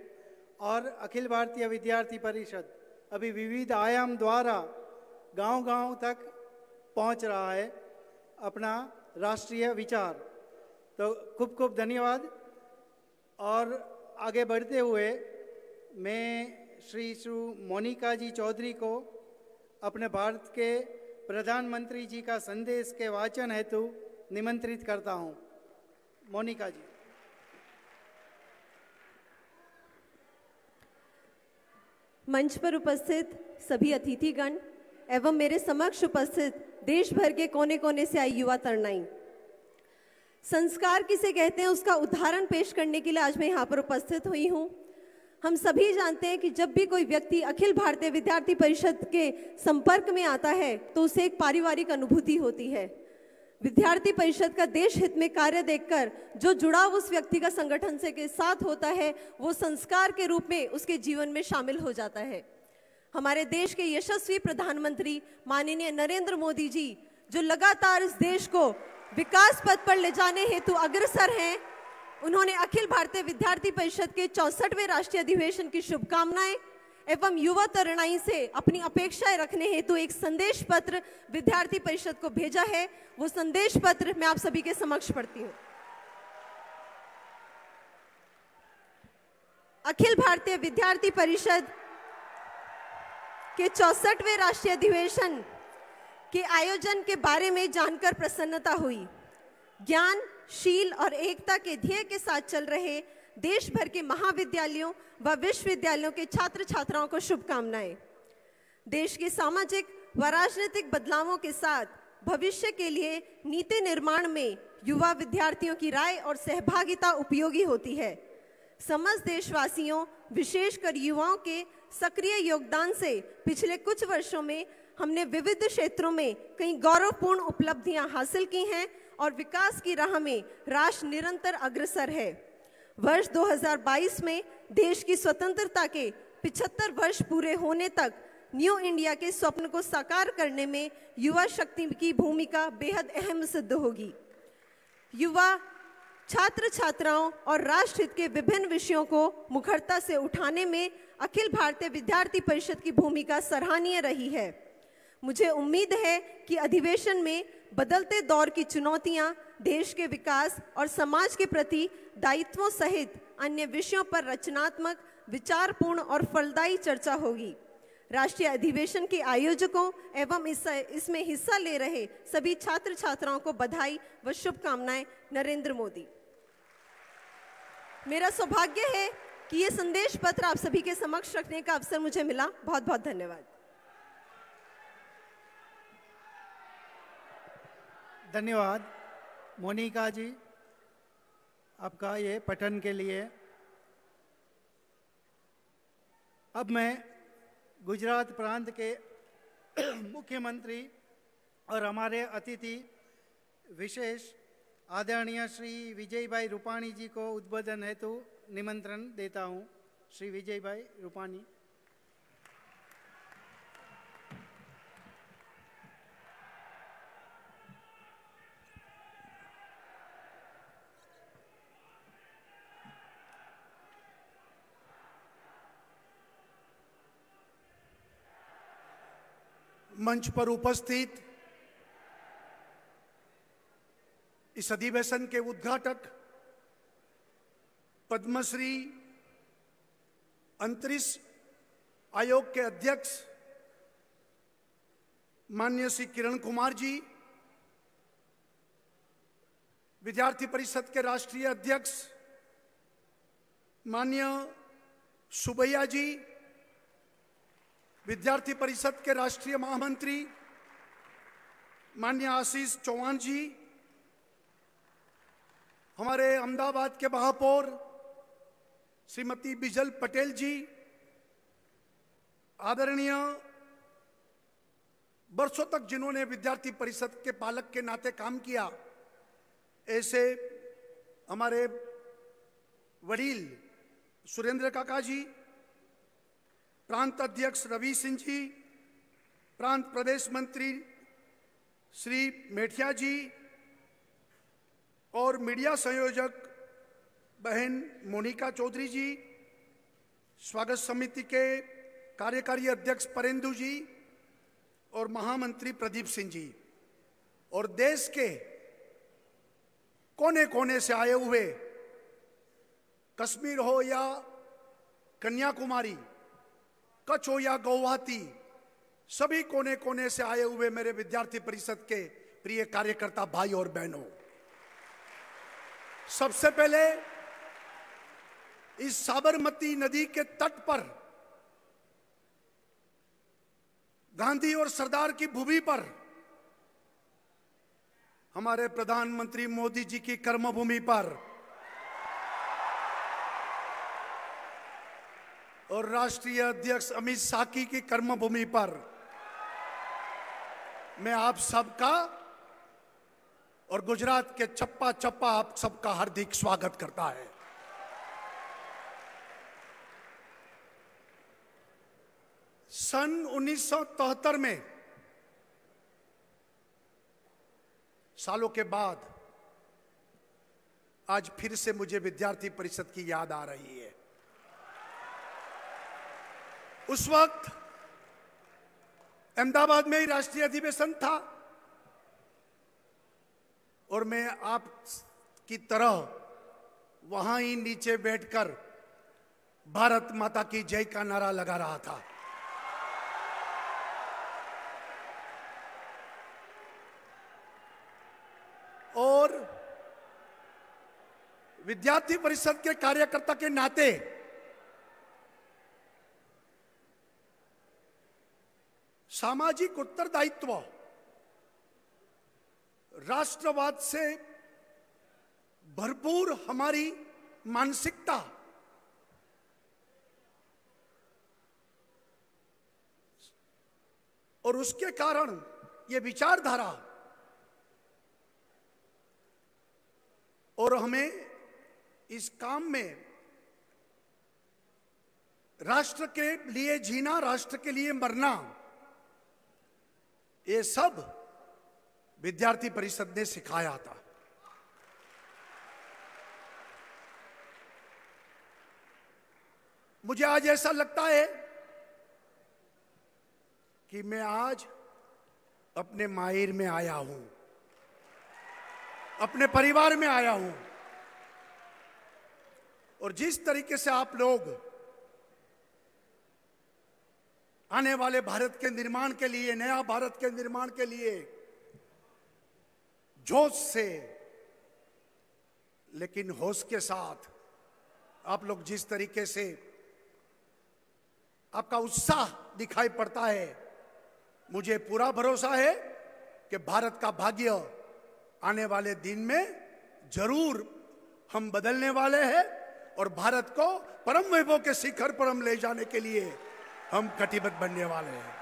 और अखिल भारतीय विद्यार्थी परिषद अभी विविध आयाम द्वारा गांव-गांव तक पहुंच रहा है अपना राष्ट्रीय विचार तो खूब खूब धन्यवाद और आगे बढ़ते हुए मैं श्री श्री मोनिका जी चौधरी को अपने भारत के प्रधानमंत्री जी का संदेश के वाचन हेतु निमंत्रित करता हूँ मोनिका जी मंच पर उपस्थित सभी अतिथिगण एवं मेरे समक्ष उपस्थित देश भर के कोने कोने से आई युवा तरनाई संस्कार किसे कहते हैं उसका उदाहरण पेश करने के लिए आज मैं यहाँ पर उपस्थित हुई हूँ हम सभी जानते हैं कि जब भी कोई व्यक्ति अखिल भारतीय विद्यार्थी परिषद के संपर्क में आता है तो उसे एक पारिवारिक अनुभूति होती है विद्यार्थी परिषद का देश हित में कार्य देखकर जो जुड़ाव उस व्यक्ति का संगठन से के साथ होता है वो संस्कार के रूप में उसके जीवन में शामिल हो जाता है हमारे देश के यशस्वी प्रधानमंत्री माननीय नरेंद्र मोदी जी जो लगातार इस देश को विकास पद पर ले जाने हेतु अग्रसर हैं उन्होंने अखिल भारतीय विद्यार्थी परिषद के चौसठवें राष्ट्रीय अधिवेशन की शुभकामनाएं एवं युवा तरणाई से अपनी अपेक्षाएं रखने हेतु एक संदेश पत्र विद्यार्थी परिषद को भेजा है वो संदेश पत्र मैं आप सभी के समक्ष पढ़ती हूँ अखिल भारतीय विद्यार्थी परिषद के चौसठवें राष्ट्रीय अधिवेशन के आयोजन के बारे में जानकर प्रसन्नता हुई ज्ञान शील और एकता के ध्येय के साथ चल रहे देश भर के महाविद्यालयों व विश्वविद्यालयों के छात्र छात्राओं को शुभकामनाएं देश के सामाजिक व राजनीतिक बदलावों के साथ भविष्य के लिए नीति निर्माण में युवा विद्यार्थियों की राय और सहभागिता उपयोगी होती है समस्त देशवासियों विशेषकर युवाओं के सक्रिय योगदान से पिछले कुछ वर्षों में हमने विविध क्षेत्रों में कई गौरवपूर्ण उपलब्धियां हासिल की हैं और विकास की राह में राष्ट्र निरंतर अग्रसर है वर्ष 2022 में देश की स्वतंत्रता के 75 वर्ष पूरे होने तक न्यू इंडिया के स्वप्न को साकार करने में युवा शक्ति की भूमिका बेहद अहम सिद्ध होगी युवा छात्र छात्राओं और राष्ट्रहित के विभिन्न विषयों को मुखरता से उठाने में अखिल भारतीय विद्यार्थी परिषद की भूमिका सराहनीय रही है मुझे उम्मीद है कि अधिवेशन में बदलते दौर की चुनौतियां देश के विकास और समाज के प्रति दायित्वों सहित अन्य विषयों पर रचनात्मक विचारपूर्ण और फलदायी चर्चा होगी राष्ट्रीय अधिवेशन के आयोजकों एवं इस, इसमें हिस्सा ले रहे सभी छात्र छात्राओं को बधाई व शुभकामनाएं नरेंद्र मोदी मेरा सौभाग्य है कि ये संदेश पत्र आप सभी के समक्ष रखने का अवसर मुझे मिला बहुत बहुत धन्यवाद धन्यवाद मोनिका जी आपका ये पठन के लिए अब मैं गुजरात प्रांत के मुख्यमंत्री और हमारे अतिथि विशेष आदरणीय श्री विजय भाई रूपाणी जी को उद्बोधन हेतु निमंत्रण देता हूँ श्री विजय भाई रूपाणी मंच पर उपस्थित इस अधिवेशन के उद्घाटक पद्मश्री अंतरिक्ष आयोग के अध्यक्ष मान्य श्री किरण कुमार जी विद्यार्थी परिषद के राष्ट्रीय अध्यक्ष मान्य सुबैया जी विद्यार्थी परिषद के राष्ट्रीय महामंत्री मान्य आशीष चौहान जी हमारे अहमदाबाद के महापौर श्रीमती बिजल पटेल जी आदरणीय वर्षों तक जिन्होंने विद्यार्थी परिषद के पालक के नाते काम किया ऐसे हमारे वडील सुरेंद्र काका जी प्रांत अध्यक्ष रवि सिंह जी प्रांत प्रदेश मंत्री श्री मेठिया जी और मीडिया संयोजक बहन मोनिका चौधरी जी स्वागत समिति के कार्यकारी अध्यक्ष परेंदु जी और महामंत्री प्रदीप सिंह जी और देश के कोने कोने से आए हुए कश्मीर हो या कन्याकुमारी हो या गौहाती सभी कोने कोने से आए हुए मेरे विद्यार्थी परिषद के प्रिय कार्यकर्ता भाई और बहनों सबसे पहले इस साबरमती नदी के तट पर गांधी और सरदार की भूमि पर हमारे प्रधानमंत्री मोदी जी की कर्मभूमि पर और राष्ट्रीय अध्यक्ष अमित शाह की कर्मभूमि पर मैं आप सबका और गुजरात के चप्पा चप्पा आप सबका हार्दिक स्वागत करता है सन 1973 में सालों के बाद आज फिर से मुझे विद्यार्थी परिषद की याद आ रही है उस वक्त अहमदाबाद में ही राष्ट्रीय अधिवेशन था और मैं आप की तरह वहां ही नीचे बैठकर भारत माता की जय का नारा लगा रहा था और विद्यार्थी परिषद के कार्यकर्ता के नाते सामाजिक उत्तरदायित्व राष्ट्रवाद से भरपूर हमारी मानसिकता और उसके कारण ये विचारधारा और हमें इस काम में राष्ट्र के लिए जीना राष्ट्र के लिए मरना ये सब विद्यार्थी परिषद ने सिखाया था मुझे आज ऐसा लगता है कि मैं आज अपने माहिर में आया हूं अपने परिवार में आया हूं और जिस तरीके से आप लोग आने वाले भारत के निर्माण के लिए नया भारत के निर्माण के लिए जोश से लेकिन होश के साथ आप लोग जिस तरीके से आपका उत्साह दिखाई पड़ता है मुझे पूरा भरोसा है कि भारत का भाग्य आने वाले दिन में जरूर हम बदलने वाले हैं और भारत को परम वैभव के शिखर पर हम ले जाने के लिए हम कटिबद्ध बनने वाले हैं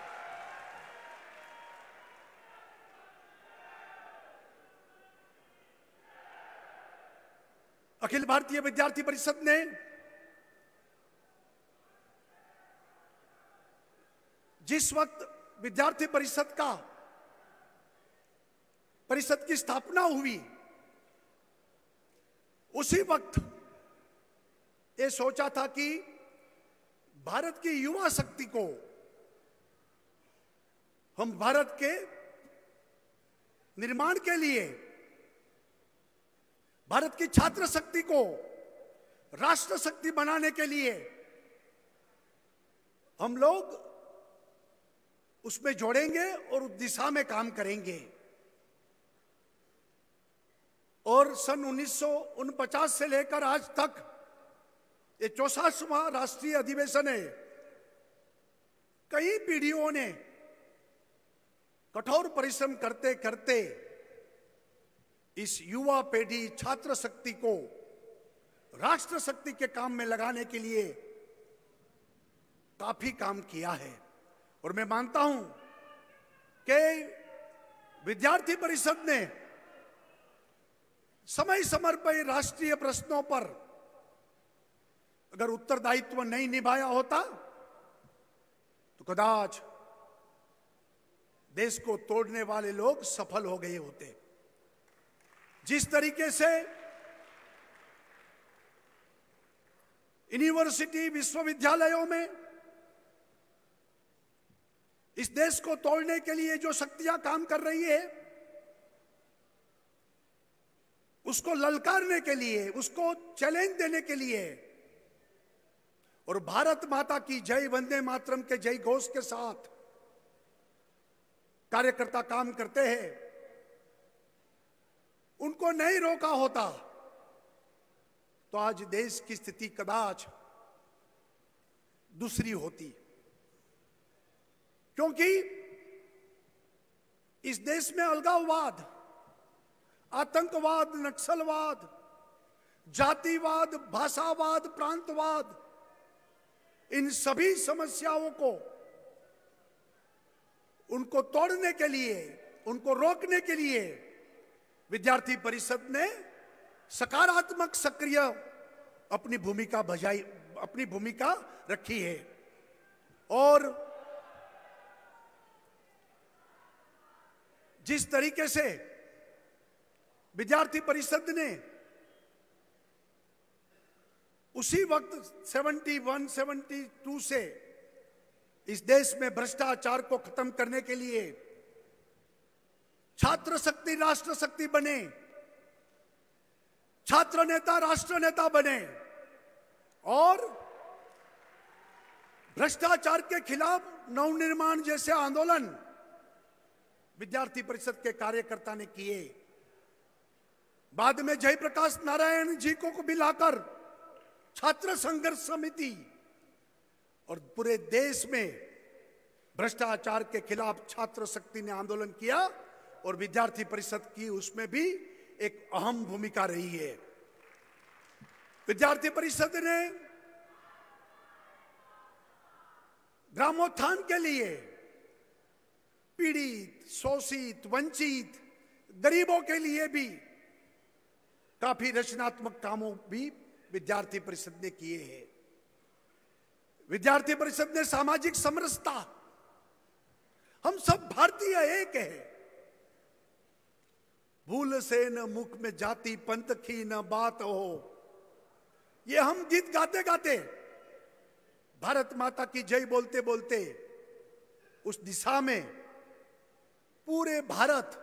अखिल भारतीय विद्यार्थी परिषद ने जिस वक्त विद्यार्थी परिषद का परिषद की स्थापना हुई उसी वक्त ये सोचा था कि भारत की युवा शक्ति को हम भारत के निर्माण के लिए भारत की छात्र शक्ति को राष्ट्र शक्ति बनाने के लिए हम लोग उसमें जोड़ेंगे और उस दिशा में काम करेंगे और सन उन्नीस से लेकर आज तक ये चौसाठवा राष्ट्रीय अधिवेशन है कई पीढ़ियों ने कठोर परिश्रम करते करते इस युवा पीढ़ी छात्र शक्ति को राष्ट्र शक्ति के काम में लगाने के लिए काफी काम किया है और मैं मानता हूं कि विद्यार्थी परिषद ने समय समय पर राष्ट्रीय प्रश्नों पर अगर उत्तरदायित्व नहीं निभाया होता तो कदाच देश को तोड़ने वाले लोग सफल हो गए होते जिस तरीके से यूनिवर्सिटी विश्वविद्यालयों में इस देश को तोड़ने के लिए जो शक्तियां काम कर रही है उसको ललकारने के लिए उसको चैलेंज देने के लिए और भारत माता की जय वंदे मातरम के जय घोष के साथ कार्यकर्ता काम करते हैं उनको नहीं रोका होता तो आज देश की स्थिति कदाच दूसरी होती क्योंकि इस देश में अलगाववाद आतंकवाद नक्सलवाद जातिवाद भाषावाद प्रांतवाद इन सभी समस्याओं को उनको तोड़ने के लिए उनको रोकने के लिए विद्यार्थी परिषद ने सकारात्मक सक्रिय अपनी भूमिका भजाई अपनी भूमिका रखी है और जिस तरीके से विद्यार्थी परिषद ने उसी वक्त 71, 72 से इस देश में भ्रष्टाचार को खत्म करने के लिए छात्र शक्ति राष्ट्र शक्ति बने छात्र नेता राष्ट्र नेता बने और भ्रष्टाचार के खिलाफ नवनिर्माण जैसे आंदोलन विद्यार्थी परिषद के कार्यकर्ता ने किए बाद में जयप्रकाश नारायण जी को, को भी लाकर छात्र संघर्ष समिति और पूरे देश में भ्रष्टाचार के खिलाफ छात्र शक्ति ने आंदोलन किया और विद्यार्थी परिषद की उसमें भी एक अहम भूमिका रही है विद्यार्थी परिषद ने ग्रामोत्थान के लिए पीड़ित शोषित वंचित गरीबों के लिए भी काफी रचनात्मक कामों भी विद्यार्थी परिषद ने किए हैं विद्यार्थी परिषद ने सामाजिक समरसता हम सब भारतीय एक है भूल से न मुख में जाति पंथ की न बात हो ये हम गीत गाते गाते भारत माता की जय बोलते बोलते उस दिशा में पूरे भारत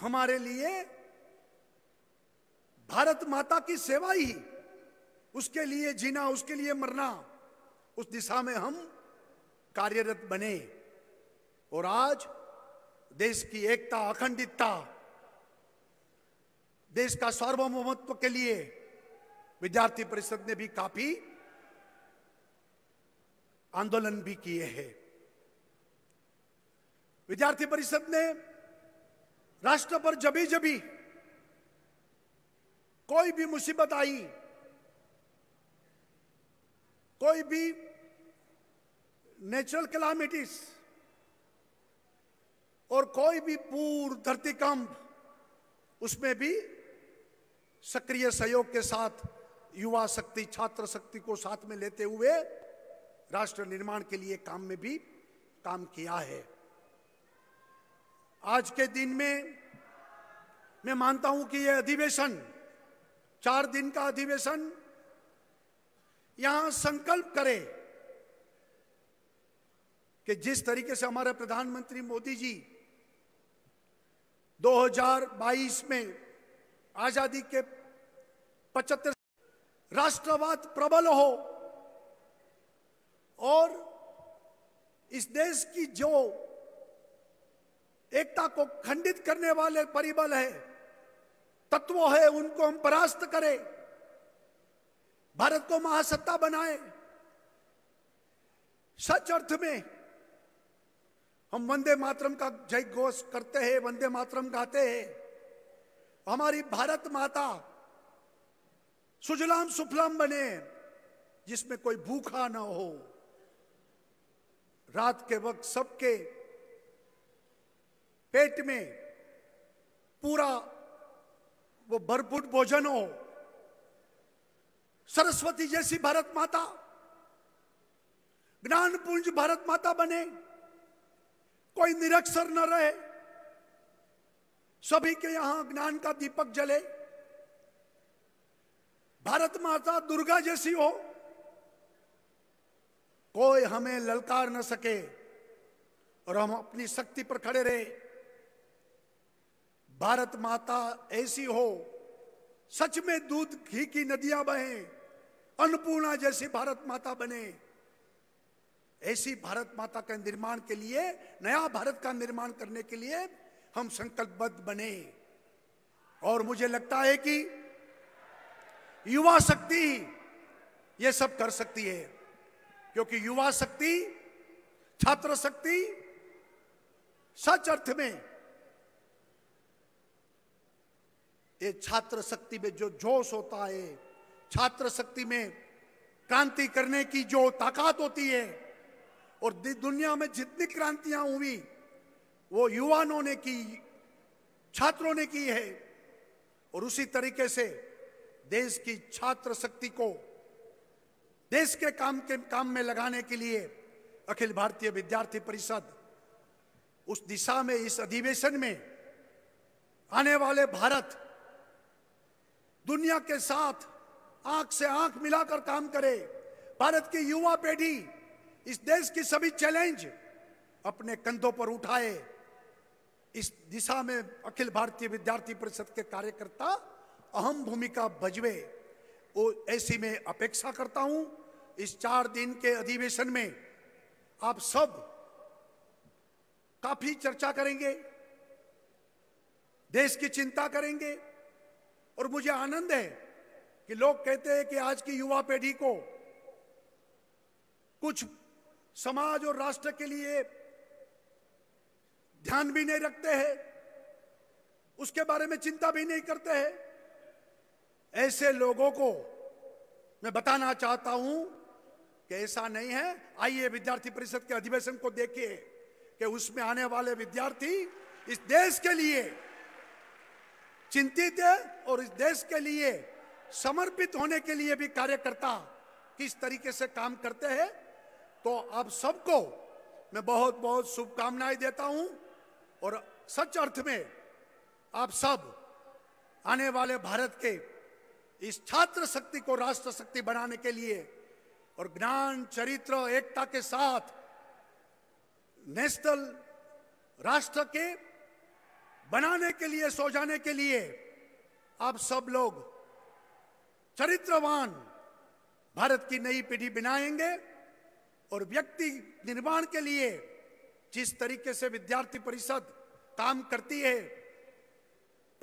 हमारे लिए भारत माता की सेवा ही उसके लिए जीना उसके लिए मरना उस दिशा में हम कार्यरत बने और आज देश की एकता अखंडितता देश का सार्वभौमत्व के लिए विद्यार्थी परिषद ने भी काफी आंदोलन भी किए हैं विद्यार्थी परिषद ने राष्ट्र पर जभी जभी कोई भी मुसीबत आई कोई भी नेचुरल क्लामिटीज और कोई भी पूर्व कंप उसमें भी सक्रिय सहयोग के साथ युवा शक्ति छात्र शक्ति को साथ में लेते हुए राष्ट्र निर्माण के लिए काम में भी काम किया है आज के दिन में मैं मानता हूं कि यह अधिवेशन चार दिन का अधिवेशन यहां संकल्प करें कि जिस तरीके से हमारे प्रधानमंत्री मोदी जी 2022 में आजादी के 75 राष्ट्रवाद प्रबल हो और इस देश की जो एकता को खंडित करने वाले परिबल है तत्व है उनको हम परास्त करें भारत को महासत्ता बनाए सच अर्थ में हम वंदे मातरम का जय घोष करते हैं वंदे मातरम गाते हैं हमारी भारत माता सुजलाम सुफलाम बने जिसमें कोई भूखा ना हो रात के वक्त सबके पेट में पूरा वो भरपूर भोजन हो सरस्वती जैसी भारत माता ज्ञान पुंज भारत माता बने कोई निरक्षर न रहे सभी के यहां ज्ञान का दीपक जले भारत माता दुर्गा जैसी हो कोई हमें ललकार न सके और हम अपनी शक्ति पर खड़े रहे भारत माता ऐसी हो सच में दूध घी की नदियां बहे अन्नपूर्णा जैसी भारत माता बने ऐसी भारत माता का निर्माण के लिए नया भारत का निर्माण करने के लिए हम संकल्पबद्ध बने और मुझे लगता है कि युवा शक्ति ये सब कर सकती है क्योंकि युवा शक्ति छात्र शक्ति सच अर्थ में ये छात्र शक्ति में जो जोश होता है छात्र शक्ति में क्रांति करने की जो ताकत होती है और दुनिया में जितनी क्रांतियां हुई वो युवा ने की छात्रों ने की है और उसी तरीके से देश की छात्र शक्ति को देश के काम के काम में लगाने के लिए अखिल भारतीय विद्यार्थी परिषद उस दिशा में इस अधिवेशन में आने वाले भारत दुनिया के साथ आंख से आंख मिलाकर काम करे भारत की युवा पीढ़ी इस देश की सभी चैलेंज अपने कंधों पर उठाए इस दिशा में अखिल भारतीय विद्यार्थी परिषद के कार्यकर्ता अहम भूमिका भजवे वो ऐसी में अपेक्षा करता हूं इस चार दिन के अधिवेशन में आप सब काफी चर्चा करेंगे देश की चिंता करेंगे और मुझे आनंद है कि लोग कहते हैं कि आज की युवा पीढ़ी को कुछ समाज और राष्ट्र के लिए ध्यान भी नहीं रखते हैं उसके बारे में चिंता भी नहीं करते हैं ऐसे लोगों को मैं बताना चाहता हूं कि ऐसा नहीं है आइए विद्यार्थी परिषद के अधिवेशन को देखिए कि उसमें आने वाले विद्यार्थी इस देश के लिए चिंतित है और इस देश के लिए समर्पित होने के लिए भी कार्यकर्ता किस तरीके से काम करते हैं तो आप सबको मैं बहुत बहुत शुभकामनाएं देता हूं और सच अर्थ में आप सब आने वाले भारत के इस छात्र शक्ति को राष्ट्र शक्ति बनाने के लिए और ज्ञान चरित्र एकता के साथ नेशनल राष्ट्र के बनाने के लिए जाने के लिए आप सब लोग चरित्रवान भारत की नई पीढ़ी बनाएंगे और व्यक्ति निर्माण के लिए जिस तरीके से विद्यार्थी परिषद काम करती है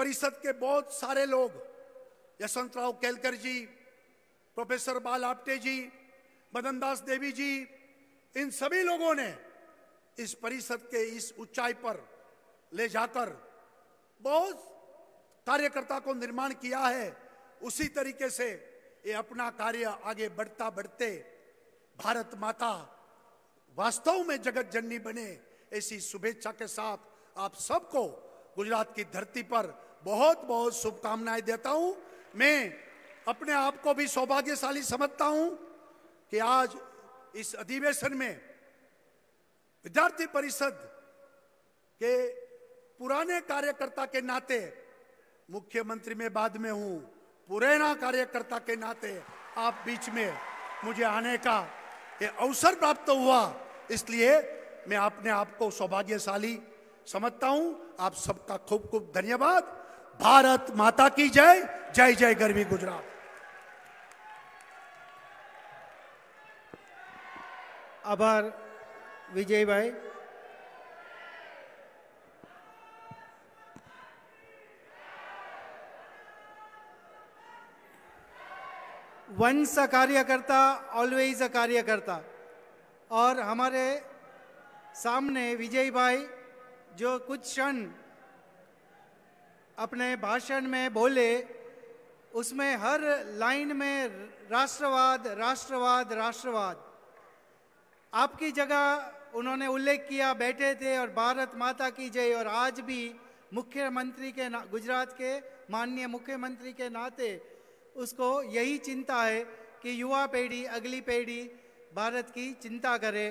परिषद के बहुत सारे लोग यशवंत राव केलकर जी प्रोफेसर बाल आप्टे जी मदन दास देवी जी इन सभी लोगों ने इस परिषद के इस ऊंचाई पर ले जाकर बहुत कार्यकर्ता को निर्माण किया है उसी तरीके से ये अपना कार्य आगे बढ़ता बढ़ते भारत माता वास्तव में जगत जननी बने ऐसी शुभेच्छा के साथ आप सबको गुजरात की धरती पर बहुत बहुत शुभकामनाएं देता हूं मैं अपने आप को भी सौभाग्यशाली समझता हूं कि आज इस अधिवेशन में विद्यार्थी परिषद के पुराने कार्यकर्ता के नाते मुख्यमंत्री में बाद में हूं पुराना कार्यकर्ता के नाते आप बीच में मुझे आने का ये अवसर प्राप्त हुआ इसलिए मैं अपने आप को सौभाग्यशाली समझता हूं आप सबका खूब खूब धन्यवाद भारत माता की जय जय जय गर्वी गुजरात विजय भाई वंस अ कार्यकर्ता ऑलवेज अ कार्यकर्ता और हमारे सामने विजय भाई जो कुछ क्षण अपने भाषण में बोले उसमें हर लाइन में राष्ट्रवाद राष्ट्रवाद राष्ट्रवाद आपकी जगह उन्होंने उल्लेख किया बैठे थे और भारत माता की जय और आज भी मुख्यमंत्री के गुजरात के माननीय मुख्यमंत्री के नाते उसको यही चिंता है कि युवा पीढ़ी अगली पीढ़ी भारत की चिंता करे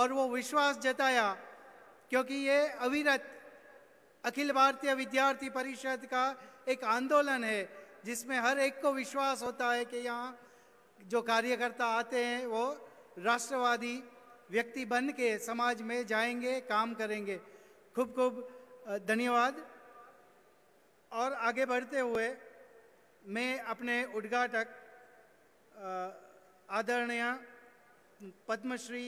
और वो विश्वास जताया क्योंकि ये अविरत अखिल भारतीय विद्यार्थी परिषद का एक आंदोलन है जिसमें हर एक को विश्वास होता है कि यहाँ जो कार्यकर्ता आते हैं वो राष्ट्रवादी व्यक्ति बन के समाज में जाएंगे काम करेंगे खूब खूब धन्यवाद और आगे बढ़ते हुए मैं अपने उद्घाटक आदरणीय पद्मश्री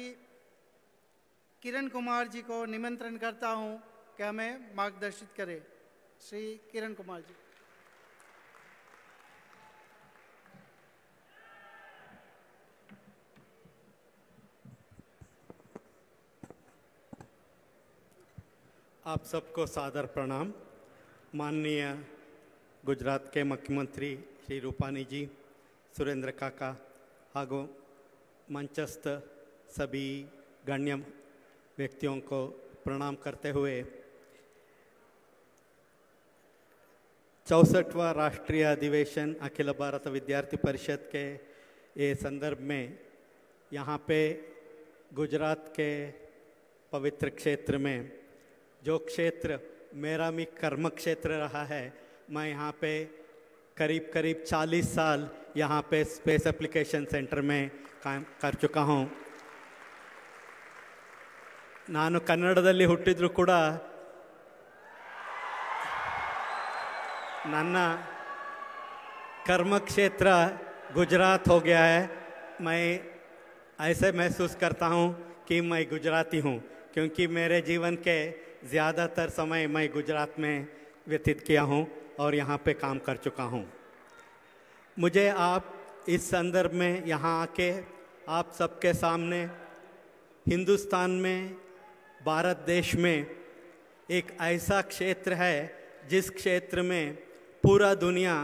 किरण कुमार जी को निमंत्रण करता हूं कि हमें मार्गदर्शित करें श्री किरण कुमार जी आप सबको सादर प्रणाम माननीय के मुख्यमंत्री श्री रूपानी जी सुरेंद्र काका आगो मंचस्थ सभी गण्य व्यक्तियों को प्रणाम करते हुए चौसठवा राष्ट्रीय अधिवेशन अखिल भारत विद्यार्थी परिषद के ये संदर्भ में यहाँ पे गुजरात के पवित्र क्षेत्र में जो क्षेत्र मेरा भी कर्म क्षेत्र रहा है मैं यहाँ पे करीब करीब 40 साल यहाँ पे स्पेस एप्लीकेशन सेंटर में काम कर चुका हूँ ನಾನು ಕನ್ನಡದಲ್ಲಿ कूड़ा ಕೂಡ कर्म क्षेत्र गुजरात हो गया है मैं ऐसे महसूस करता हूँ कि मैं गुजराती हूँ क्योंकि मेरे जीवन के ज़्यादातर समय मैं गुजरात में व्यतीत किया हूँ और यहाँ पे काम कर चुका हूँ मुझे आप इस संदर्भ में यहाँ आके आप सबके सामने हिंदुस्तान में भारत देश में एक ऐसा क्षेत्र है जिस क्षेत्र में पूरा दुनिया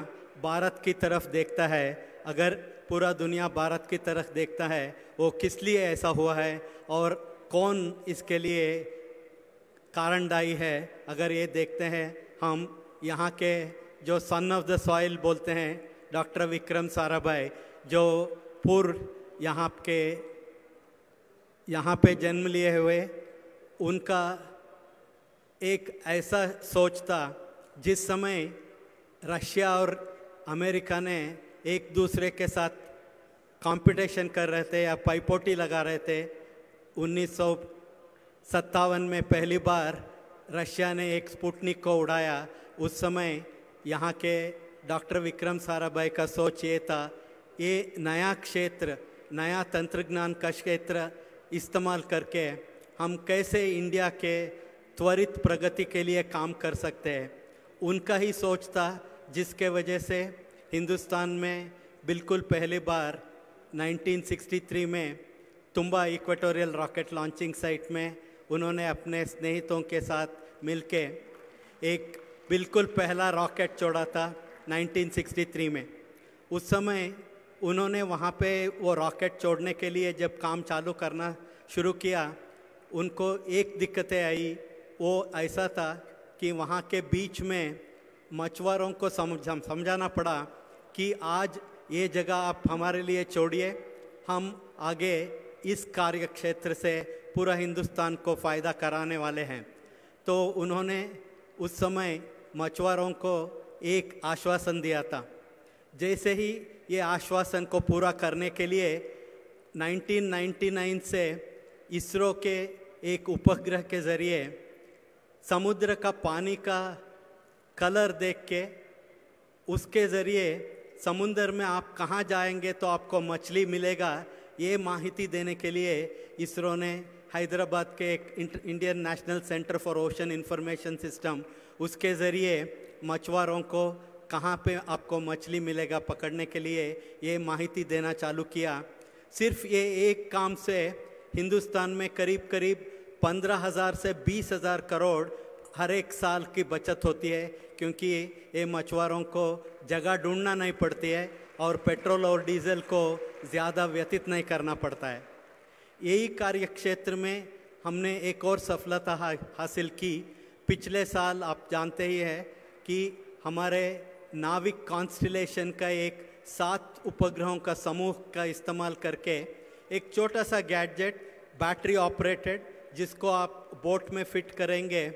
भारत की तरफ देखता है अगर पूरा दुनिया भारत की तरफ देखता है वो किस लिए ऐसा हुआ है और कौन इसके लिए कारणदायी है अगर ये देखते हैं हम यहाँ के जो सन ऑफ द सॉइल बोलते हैं डॉक्टर विक्रम साराभाई जो पूर्व यहाँ के यहाँ पे जन्म लिए हुए उनका एक ऐसा सोच था जिस समय रशिया और अमेरिका ने एक दूसरे के साथ कंपटीशन कर रहे थे या पाइपोटी लगा रहे थे उन्नीस में पहली बार रशिया ने एक स्पुटनिक को उड़ाया उस समय यहाँ के डॉक्टर विक्रम साराभाई का सोच ये था ये नया क्षेत्र नया ज्ञान का क्षेत्र इस्तेमाल करके हम कैसे इंडिया के त्वरित प्रगति के लिए काम कर सकते हैं उनका ही सोच था जिसके वजह से हिंदुस्तान में बिल्कुल पहली बार 1963 में Thumba equatorial rocket launching site में उन्होंने अपने स्नेहितों के साथ मिलके एक बिल्कुल पहला रॉकेट छोड़ा था 1963 में उस समय उन्होंने वहाँ पे वो रॉकेट छोड़ने के लिए जब काम चालू करना शुरू किया उनको एक दिक्कतें आई वो ऐसा था कि वहाँ के बीच में मछुआरों को समझ समझाना पड़ा कि आज ये जगह आप हमारे लिए छोड़िए हम आगे इस कार्य क्षेत्र से पूरा हिंदुस्तान को फ़ायदा कराने वाले हैं तो उन्होंने उस समय मछुआरों को एक आश्वासन दिया था जैसे ही ये आश्वासन को पूरा करने के लिए 1999 से इसरो के एक उपग्रह के ज़रिए समुद्र का पानी का कलर देख के उसके ज़रिए समुंदर में आप कहाँ जाएंगे तो आपको मछली मिलेगा ये माहिती देने के लिए इसरो ने हैदराबाद के एक Indian national centre for ocean information system उसके ज़रिए मछुआरों को कहाँ पे आपको मछली मिलेगा पकड़ने के लिए ये माहिती देना चालू किया सिर्फ ये एक काम से हिंदुस्तान में करीब करीब पंद्रह हज़ार से बीस हज़ार करोड़ हर एक साल की बचत होती है क्योंकि ये मछुआरों को जगह ढूंढना नहीं पड़ती है और पेट्रोल और डीजल को ज़्यादा व्यतीत नहीं करना पड़ता है यही कार्य क्षेत्र में हमने एक और सफलता हासिल की पिछले साल आप जानते ही है कि हमारे नाविक कॉन्स्टिलेशन का एक सात उपग्रहों का समूह का इस्तेमाल करके एक छोटा सा गैडजेट बैटरी ऑपरेटेड जिसको आप बोट में फिट करेंगे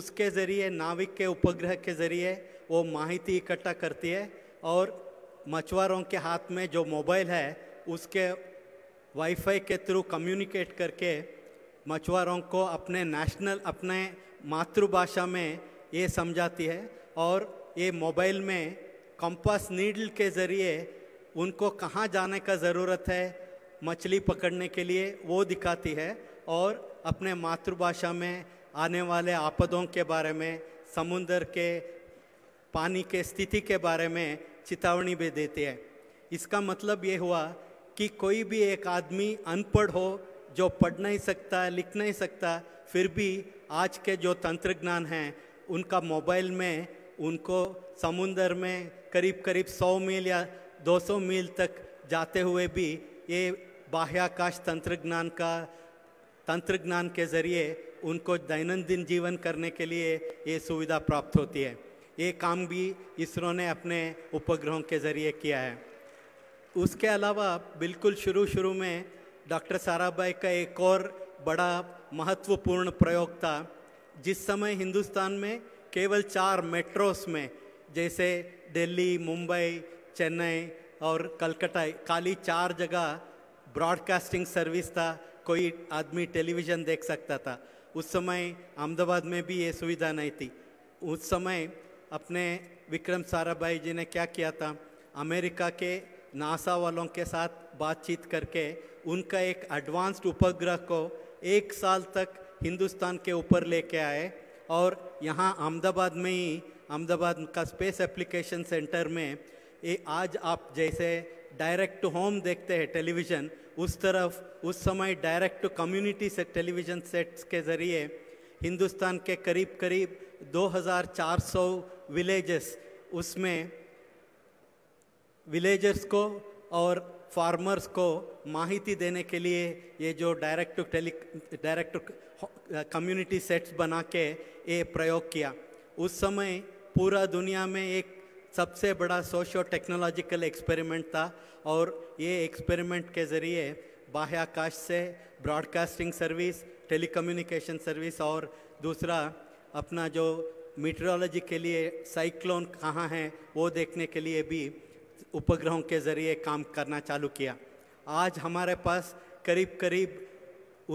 उसके ज़रिए नाविक के उपग्रह के ज़रिए वो माहिती इकट्ठा करती है और मछुआरों के हाथ में जो मोबाइल है उसके वाईफाई के थ्रू कम्युनिकेट करके मछुआरों को अपने नेशनल अपने मातृभाषा में ये समझाती है और ये मोबाइल में कंपास नीडल के ज़रिए उनको कहाँ जाने का ज़रूरत है मछली पकड़ने के लिए वो दिखाती है और अपने मातृभाषा में आने वाले आपदों के बारे में समुंदर के पानी के स्थिति के बारे में चेतावनी भी देती है इसका मतलब ये हुआ कि कोई भी एक आदमी अनपढ़ हो जो पढ़ नहीं सकता लिख नहीं सकता फिर भी आज के जो तंत्र ज्ञान हैं उनका मोबाइल में उनको समुंदर में करीब करीब 100 मील या 200 मील तक जाते हुए भी ये बाह्याकाश तंत्र ज्ञान का तंत्र ज्ञान के ज़रिए उनको दैनंदिन जीवन करने के लिए ये सुविधा प्राप्त होती है ये काम भी इसरो ने अपने उपग्रहों के ज़रिए किया है उसके अलावा बिल्कुल शुरू शुरू में डॉक्टर साराभाई का एक और बड़ा महत्वपूर्ण प्रयोग था जिस समय हिंदुस्तान में केवल चार मेट्रोस में जैसे दिल्ली मुंबई चेन्नई और कलकत्ता खाली चार जगह ब्रॉडकास्टिंग सर्विस था कोई आदमी टेलीविज़न देख सकता था उस समय अहमदाबाद में भी ये सुविधा नहीं थी उस समय अपने विक्रम साराभाई जी ने क्या किया था अमेरिका के नासा वालों के साथ बातचीत करके उनका एक एडवांस्ड उपग्रह को एक साल तक हिंदुस्तान के ऊपर लेके आए और यहाँ अहमदाबाद में ही अहमदाबाद का स्पेस एप्लीकेशन सेंटर में ये आज आप जैसे डायरेक्ट टू होम देखते हैं टेलीविज़न उस तरफ उस समय डायरेक्ट टू कम्युनिटी से टेलीविज़न सेट्स के ज़रिए हिंदुस्तान के करीब करीब 2400 विलेजेस उसमें विलेजर्स को और फार्मर्स को माहिती देने के लिए ये जो direct to tele direct to community sets बना के ये प्रयोग किया उस समय पूरा दुनिया में एक सबसे बड़ा सोशो टेक्नोलॉजिकल एक्सपेरिमेंट था और ये एक्सपेरिमेंट के ज़रिए बाह्याकाश से ब्रॉडकास्टिंग सर्विस टेलीकम्युनिकेशन सर्विस और दूसरा अपना जो मीटरोलॉजी के लिए साइक्लोन कहाँ है वो देखने के लिए भी उपग्रहों के ज़रिए काम करना चालू किया आज हमारे पास करीब करीब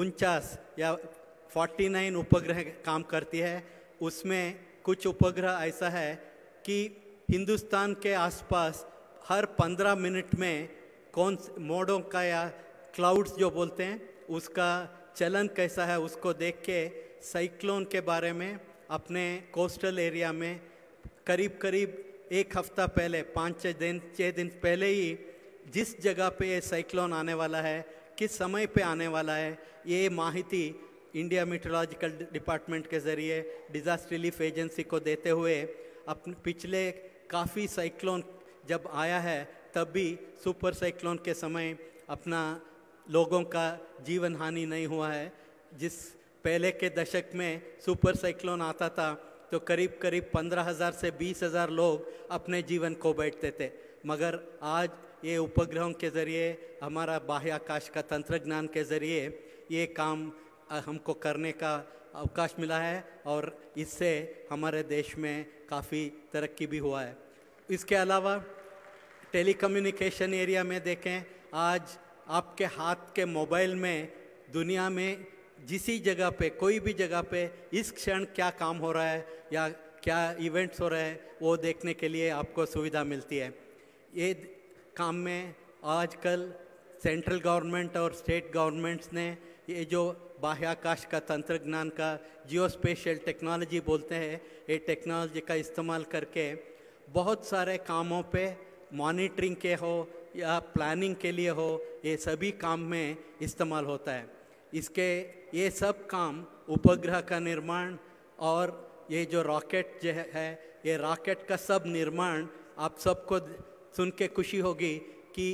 उनचास या 49 उपग्रह काम करती है उसमें कुछ उपग्रह ऐसा है कि हिंदुस्तान के आसपास हर 15 मिनट में कौन मोड़ों का या क्लाउड्स जो बोलते हैं उसका चलन कैसा है उसको देख के साइक्लोन के बारे में अपने कोस्टल एरिया में करीब करीब एक हफ्ता पहले पाँच छः दिन छः दिन पहले ही जिस जगह पे ये साइक्लोन आने वाला है किस समय पे आने वाला है ये माहिती इंडिया मीटरोलॉजिकल डिपार्टमेंट के ज़रिए डिज़ास्टर रिलीफ एजेंसी को देते हुए अपने पिछले काफ़ी साइक्लोन जब आया है तब भी सुपर साइक्लोन के समय अपना लोगों का जीवन हानि नहीं हुआ है जिस पहले के दशक में सुपर साइक्लोन आता था तो करीब करीब पंद्रह हज़ार से बीस हज़ार लोग अपने जीवन को बैठते थे मगर आज ये उपग्रहों के ज़रिए हमारा बाह्याकाश का तंत्र ज्ञान के ज़रिए ये काम हमको करने का अवकाश मिला है और इससे हमारे देश में काफ़ी तरक्की भी हुआ है इसके अलावा टेली एरिया में देखें आज आपके हाथ के मोबाइल में दुनिया में जिस जगह पे कोई भी जगह पे इस क्षण क्या काम हो रहा है या क्या इवेंट्स हो रहे हैं वो देखने के लिए आपको सुविधा मिलती है ये काम में आजकल सेंट्रल गवर्नमेंट और स्टेट गवर्नमेंट्स ने ये जो बाह्याकाश का तंत्र ज्ञान का जियो स्पेशल टेक्नोलॉजी बोलते हैं ये टेक्नोलॉजी का इस्तेमाल करके बहुत सारे कामों पे मॉनिटरिंग के हो या प्लानिंग के लिए हो ये सभी काम में इस्तेमाल होता है इसके ये सब काम उपग्रह का निर्माण और ये जो रॉकेट जो है ये रॉकेट का सब निर्माण आप सबको सुन के खुशी होगी कि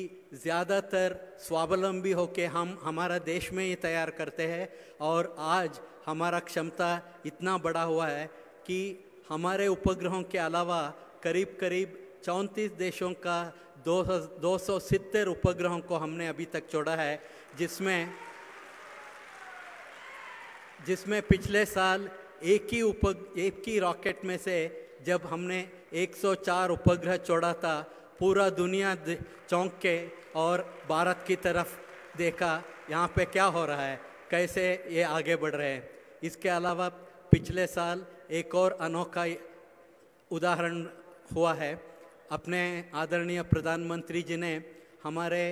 ज़्यादातर स्वावलंबी होके हम हमारा देश में ही तैयार करते हैं और आज हमारा क्षमता इतना बड़ा हुआ है कि हमारे उपग्रहों के अलावा करीब करीब चौंतीस देशों का दो सौ उपग्रहों को हमने अभी तक छोड़ा है जिसमें जिसमें पिछले साल एक ही उप एक ही रॉकेट में से जब हमने 104 उपग्रह छोड़ा था पूरा दुनिया चौंक के और भारत की तरफ देखा यहाँ पे क्या हो रहा है कैसे ये आगे बढ़ रहे हैं इसके अलावा पिछले साल एक और अनोखा उदाहरण हुआ है अपने आदरणीय प्रधानमंत्री जी ने हमारे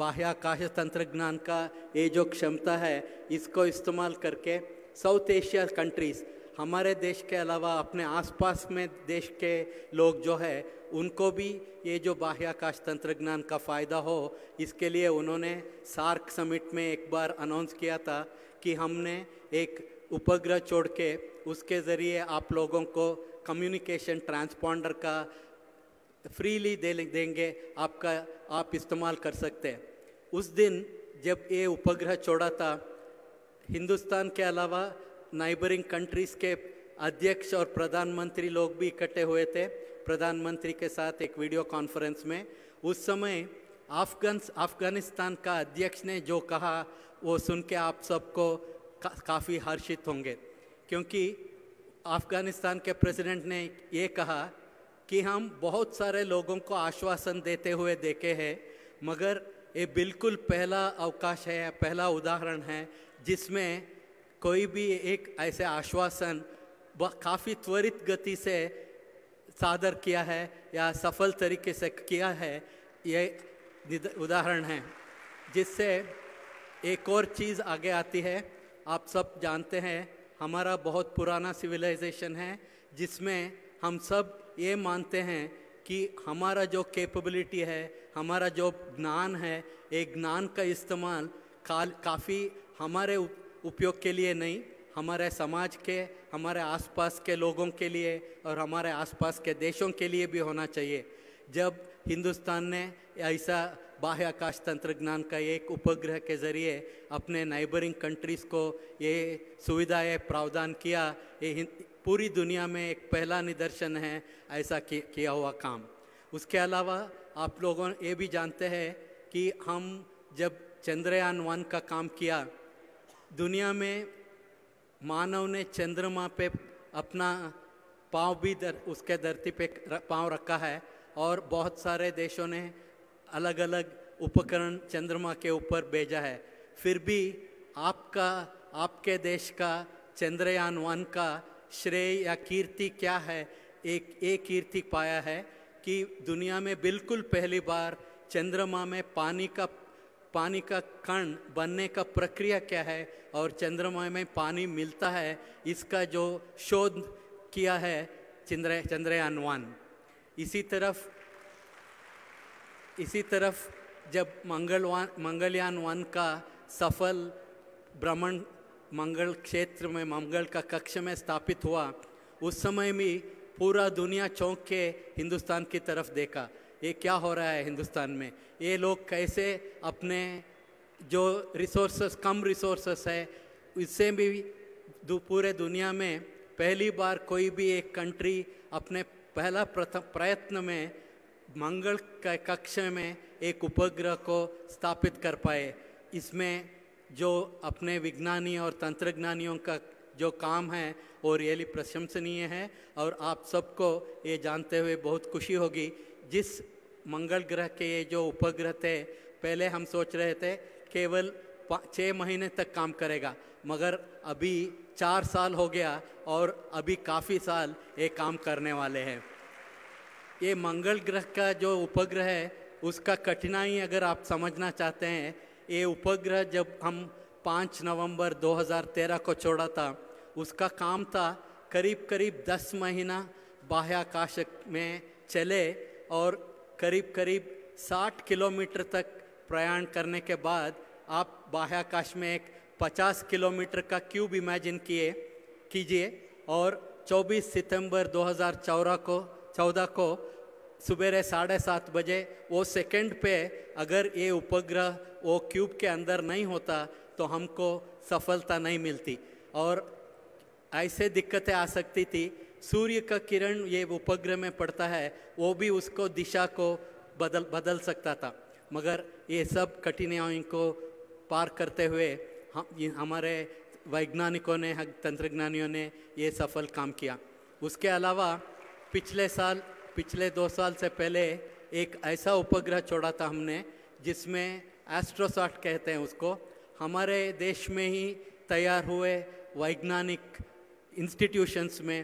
बाह्याकाश तंत्रज्ञान का ये जो क्षमता है इसको इस्तेमाल करके साउथ एशिया कंट्रीज़ हमारे देश के अलावा अपने आसपास में देश के लोग जो है उनको भी ये जो बाह्याकाश तंत्रज्ञान का फ़ायदा हो इसके लिए उन्होंने सार्क समिट में एक बार अनाउंस किया था कि हमने एक उपग्रह छोड़ के उसके ज़रिए आप लोगों को कम्युनिकेशन ट्रांसपॉन्डर का फ्रीली दे देंगे आपका आप इस्तेमाल कर सकते हैं उस दिन जब ये उपग्रह छोड़ा था हिंदुस्तान के अलावा नाइबरिंग कंट्रीज़ के अध्यक्ष और प्रधानमंत्री लोग भी इकट्ठे हुए थे प्रधानमंत्री के साथ एक वीडियो कॉन्फ्रेंस में उस समय अफगान अफगानिस्तान का अध्यक्ष ने जो कहा वो सुन के आप सबको का, काफ़ी हर्षित होंगे क्योंकि अफगानिस्तान के प्रेसिडेंट ने ये कहा कि हम बहुत सारे लोगों को आश्वासन देते हुए देखे हैं मगर ये बिल्कुल पहला अवकाश है पहला उदाहरण है जिसमें कोई भी एक ऐसे आश्वासन काफ़ी त्वरित गति से सादर किया है या सफल तरीके से किया है ये उदाहरण है जिससे एक और चीज़ आगे आती है आप सब जानते हैं हमारा बहुत पुराना सिविलाइजेशन है जिसमें हम सब ये मानते हैं कि हमारा जो कैपेबिलिटी है हमारा जो ज्ञान है ये ज्ञान का इस्तेमाल काफ़ी हमारे उपयोग के लिए नहीं हमारे समाज के हमारे आसपास के लोगों के लिए और हमारे आसपास के देशों के लिए भी होना चाहिए जब हिंदुस्तान ने ऐसा बाह्य आकाश तंत्र ज्ञान का एक उपग्रह के ज़रिए अपने नाइबरिंग कंट्रीज़ को ये सुविधाएं प्रावधान किया ये पूरी दुनिया में एक पहला निदर्शन है ऐसा किया हुआ काम उसके अलावा आप लोगों ये भी जानते हैं कि हम जब चंद्रयान वन का काम किया दुनिया में मानव ने चंद्रमा पे अपना पाँव भी दर, उसके धरती पे पाँव रखा है और बहुत सारे देशों ने अलग अलग उपकरण चंद्रमा के ऊपर भेजा है फिर भी आपका आपके देश का चंद्रयान वन का श्रेय या कीर्ति क्या है एक एक कीर्ति पाया है कि दुनिया में बिल्कुल पहली बार चंद्रमा में पानी का पानी का कण बनने का प्रक्रिया क्या है और चंद्रमा में पानी मिलता है इसका जो शोध किया है चंद्र चंद्रयान वन इसी तरफ इसी तरफ जब मंगलवान मंगलयान वन का सफल भ्रमण मंगल क्षेत्र में मंगल का कक्ष में स्थापित हुआ उस समय में पूरा दुनिया चौंक के हिंदुस्तान की तरफ देखा ये क्या हो रहा है हिंदुस्तान में ये लोग कैसे अपने जो रिसोर्सेस कम रिसोर्सेस है इससे भी दु, पूरे दुनिया में पहली बार कोई भी एक कंट्री अपने पहला प्रयत्न में मंगल के कक्ष में एक उपग्रह को स्थापित कर पाए इसमें जो अपने विज्ञानी और तंत्रज्ञानियों का जो काम है वो रियली प्रशंसनीय है और आप सबको ये जानते हुए बहुत खुशी होगी जिस मंगल ग्रह के ये जो उपग्रह थे पहले हम सोच रहे थे केवल छः महीने तक काम करेगा मगर अभी चार साल हो गया और अभी काफ़ी साल ये काम करने वाले हैं ये मंगल ग्रह का जो उपग्रह है उसका कठिनाई अगर आप समझना चाहते हैं ये उपग्रह जब हम 5 नवंबर 2013 को छोड़ा था उसका काम था करीब करीब 10 महीना बाह्याकाश में चले और करीब करीब 60 किलोमीटर तक प्रयाण करने के बाद आप बाह्याकाश में एक 50 किलोमीटर का क्यूब इमेजिन किए कीजिए और 24 सितंबर दो को 14 को सुबेरे साढ़े सात बजे वो सेकंड पे अगर ये उपग्रह वो क्यूब के अंदर नहीं होता तो हमको सफलता नहीं मिलती और ऐसे दिक्कतें आ सकती थी सूर्य का किरण ये उपग्रह में पड़ता है वो भी उसको दिशा को बदल बदल सकता था मगर ये सब कठिनाइयों को पार करते हुए हम हमारे वैज्ञानिकों ने तंत्रज्ञानियों ने ये सफल काम किया उसके अलावा पिछले साल पिछले दो साल से पहले एक ऐसा उपग्रह छोड़ा था हमने जिसमें एस्ट्रोसॉट कहते हैं उसको हमारे देश में ही तैयार हुए वैज्ञानिक इंस्टीट्यूशंस में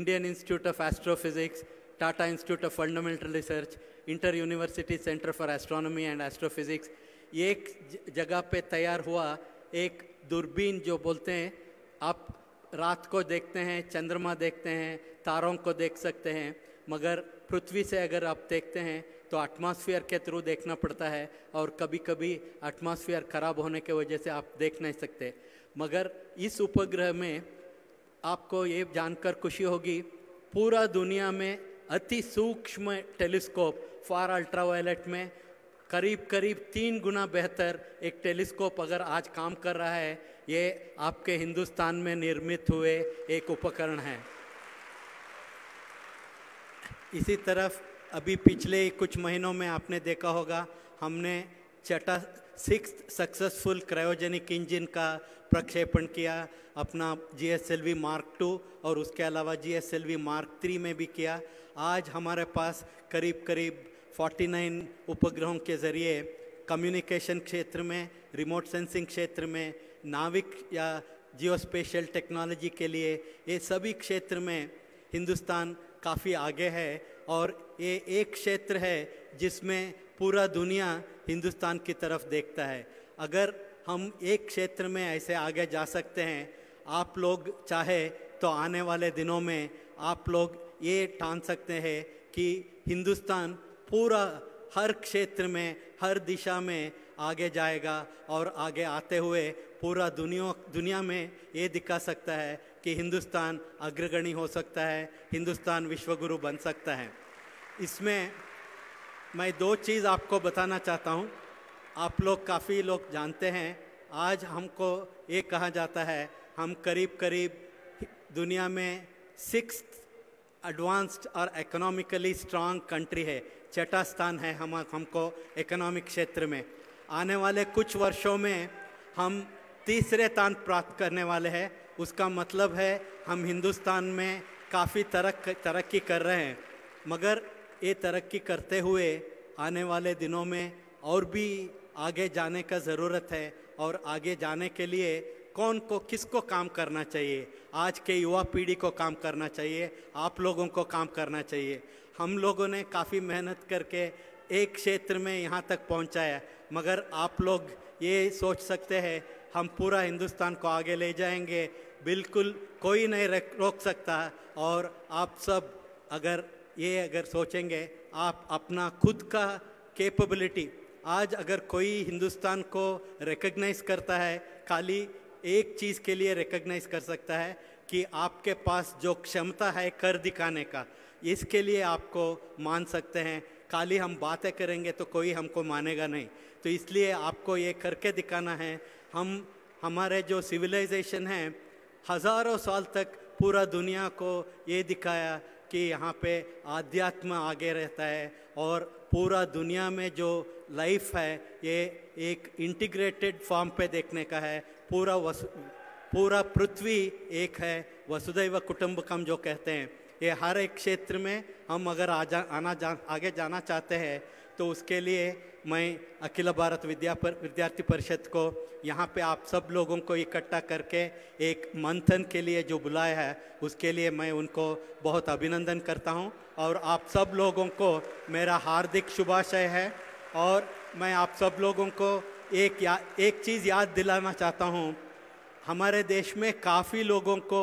Indian institute of astrophysics Tata institute of fundamental research inter university centre for astronomy and astrophysics एक जगह पे तैयार हुआ एक दूरबीन जो बोलते हैं आप रात को देखते हैं चंद्रमा देखते हैं तारों को देख सकते हैं मगर पृथ्वी से अगर आप देखते हैं तो एटमॉस्फेयर के थ्रू देखना पड़ता है और कभी कभी एटमॉस्फेयर ख़राब होने के वजह से आप देख नहीं सकते मगर इस उपग्रह में आपको ये जानकर खुशी होगी पूरा दुनिया में अति सूक्ष्म टेलीस्कोप फार अल्ट्रावायलेट में करीब करीब तीन गुना बेहतर एक टेलीस्कोप अगर आज काम कर रहा है ये आपके हिंदुस्तान में निर्मित हुए एक उपकरण है इसी तरफ अभी पिछले कुछ महीनों में आपने देखा होगा हमने चटा सिक्स सक्सेसफुल क्रायोजेनिक इंजन का प्रक्षेपण किया अपना G S L V mark two और उसके अलावा G S L V mark three में भी किया आज हमारे पास करीब करीब 49 उपग्रहों के ज़रिए कम्युनिकेशन क्षेत्र में रिमोट सेंसिंग क्षेत्र में नाविक या जियोस्पेशल टेक्नोलॉजी के लिए ये सभी क्षेत्र में हिंदुस्तान काफ़ी आगे है और ये एक क्षेत्र है जिसमें पूरा दुनिया हिंदुस्तान की तरफ देखता है अगर हम एक क्षेत्र में ऐसे आगे जा सकते हैं आप लोग चाहे तो आने वाले दिनों में आप लोग ये ठान सकते हैं कि हिंदुस्तान पूरा हर क्षेत्र में हर दिशा में आगे जाएगा और आगे आते हुए पूरा दुनिया दुनिया में ये दिखा सकता है कि हिंदुस्तान अग्रगणी हो सकता है हिंदुस्तान विश्वगुरु बन सकता है इसमें मैं दो चीज़ आपको बताना चाहता हूँ आप लोग काफ़ी लोग जानते हैं आज हमको ये कहा जाता है हम करीब करीब दुनिया में सिक्स एडवांस्ड और इकोनॉमिकली स्ट्रांग कंट्री है छठा स्थान है हम हमको इकोनॉमिक क्षेत्र में आने वाले कुछ वर्षों में हम तीसरे स्थान प्राप्त करने वाले हैं उसका मतलब है हम हिंदुस्तान में काफ़ी तरक् तरक्की कर रहे हैं मगर ये तरक्की करते हुए आने वाले दिनों में और भी आगे जाने का ज़रूरत है और आगे जाने के लिए कौन को किसको काम करना चाहिए आज के युवा पीढ़ी को काम करना चाहिए आप लोगों को काम करना चाहिए हम लोगों ने काफ़ी मेहनत करके एक क्षेत्र में यहाँ तक पहुँचाया मगर आप लोग ये सोच सकते हैं हम पूरा हिंदुस्तान को आगे ले जाएंगे बिल्कुल कोई नहीं रोक सकता और आप सब अगर ये अगर सोचेंगे आप अपना खुद का कैपेबिलिटी आज अगर कोई हिंदुस्तान को रिकग्नाइज करता है खाली एक चीज़ के लिए रिकग्नाइज कर सकता है कि आपके पास जो क्षमता है कर दिखाने का इसके लिए आपको मान सकते हैं खाली हम बातें करेंगे तो कोई हमको मानेगा नहीं तो इसलिए आपको ये करके दिखाना है हम हमारे जो सिविलाइजेशन है हज़ारों साल तक पूरा दुनिया को ये दिखाया कि यहाँ पे आध्यात्म आगे रहता है और पूरा दुनिया में जो लाइफ है ये एक इंटीग्रेटेड फॉर्म पे देखने का है पूरा वसु पूरा पृथ्वी एक है वसुदैव कुटुंबकम जो कहते हैं ये हर एक क्षेत्र में हम अगर आ जा आना जा आगे जाना चाहते हैं तो उसके लिए मैं अखिल भारत विद्या पर विद्यार्थी परिषद को यहाँ पे आप सब लोगों को इकट्ठा करके एक मंथन के लिए जो बुलाया है उसके लिए मैं उनको बहुत अभिनंदन करता हूँ और आप सब लोगों को मेरा हार्दिक शुभाशय है और मैं आप सब लोगों को एक या एक चीज़ याद दिलाना चाहता हूँ हमारे देश में काफ़ी लोगों को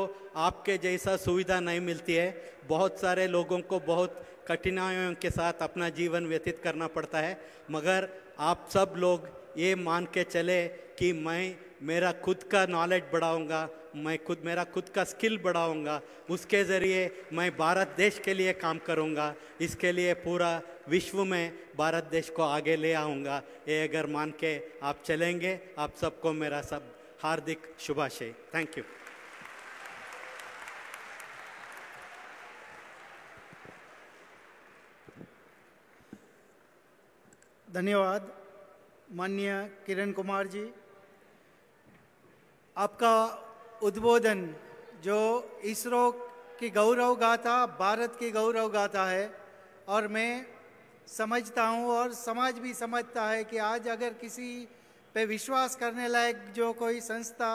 आपके जैसा सुविधा नहीं मिलती है बहुत सारे लोगों को बहुत कठिनाइयों के साथ अपना जीवन व्यतीत करना पड़ता है मगर आप सब लोग ये मान के चले कि मैं मेरा खुद का नॉलेज बढ़ाऊंगा मैं खुद मेरा खुद का स्किल बढ़ाऊंगा उसके ज़रिए मैं भारत देश के लिए काम करूंगा इसके लिए पूरा विश्व में भारत देश को आगे ले आऊंगा ये अगर मान के आप चलेंगे आप सबको मेरा सब हार्दिक शुभाशय थैंक यू धन्यवाद माननीय किरण कुमार जी आपका उद्बोधन जो इसरो की गौरव गाथा भारत की गौरव गाथा है और मैं समझता हूँ और समाज भी समझता है कि आज अगर किसी पे विश्वास करने लायक जो कोई संस्था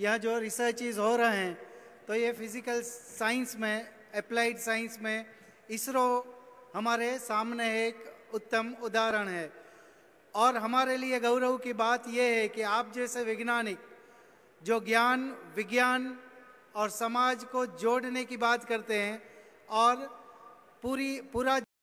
या जो रिसर्चेज हो रहे हैं तो ये फिज़िकल साइंस में अप्लाइड साइंस में इसरो हमारे सामने एक उत्तम उदाहरण है और हमारे लिए गौरव की बात यह है कि आप जैसे वैज्ञानिक जो ज्ञान विज्ञान और समाज को जोड़ने की बात करते हैं और पूरी पूरा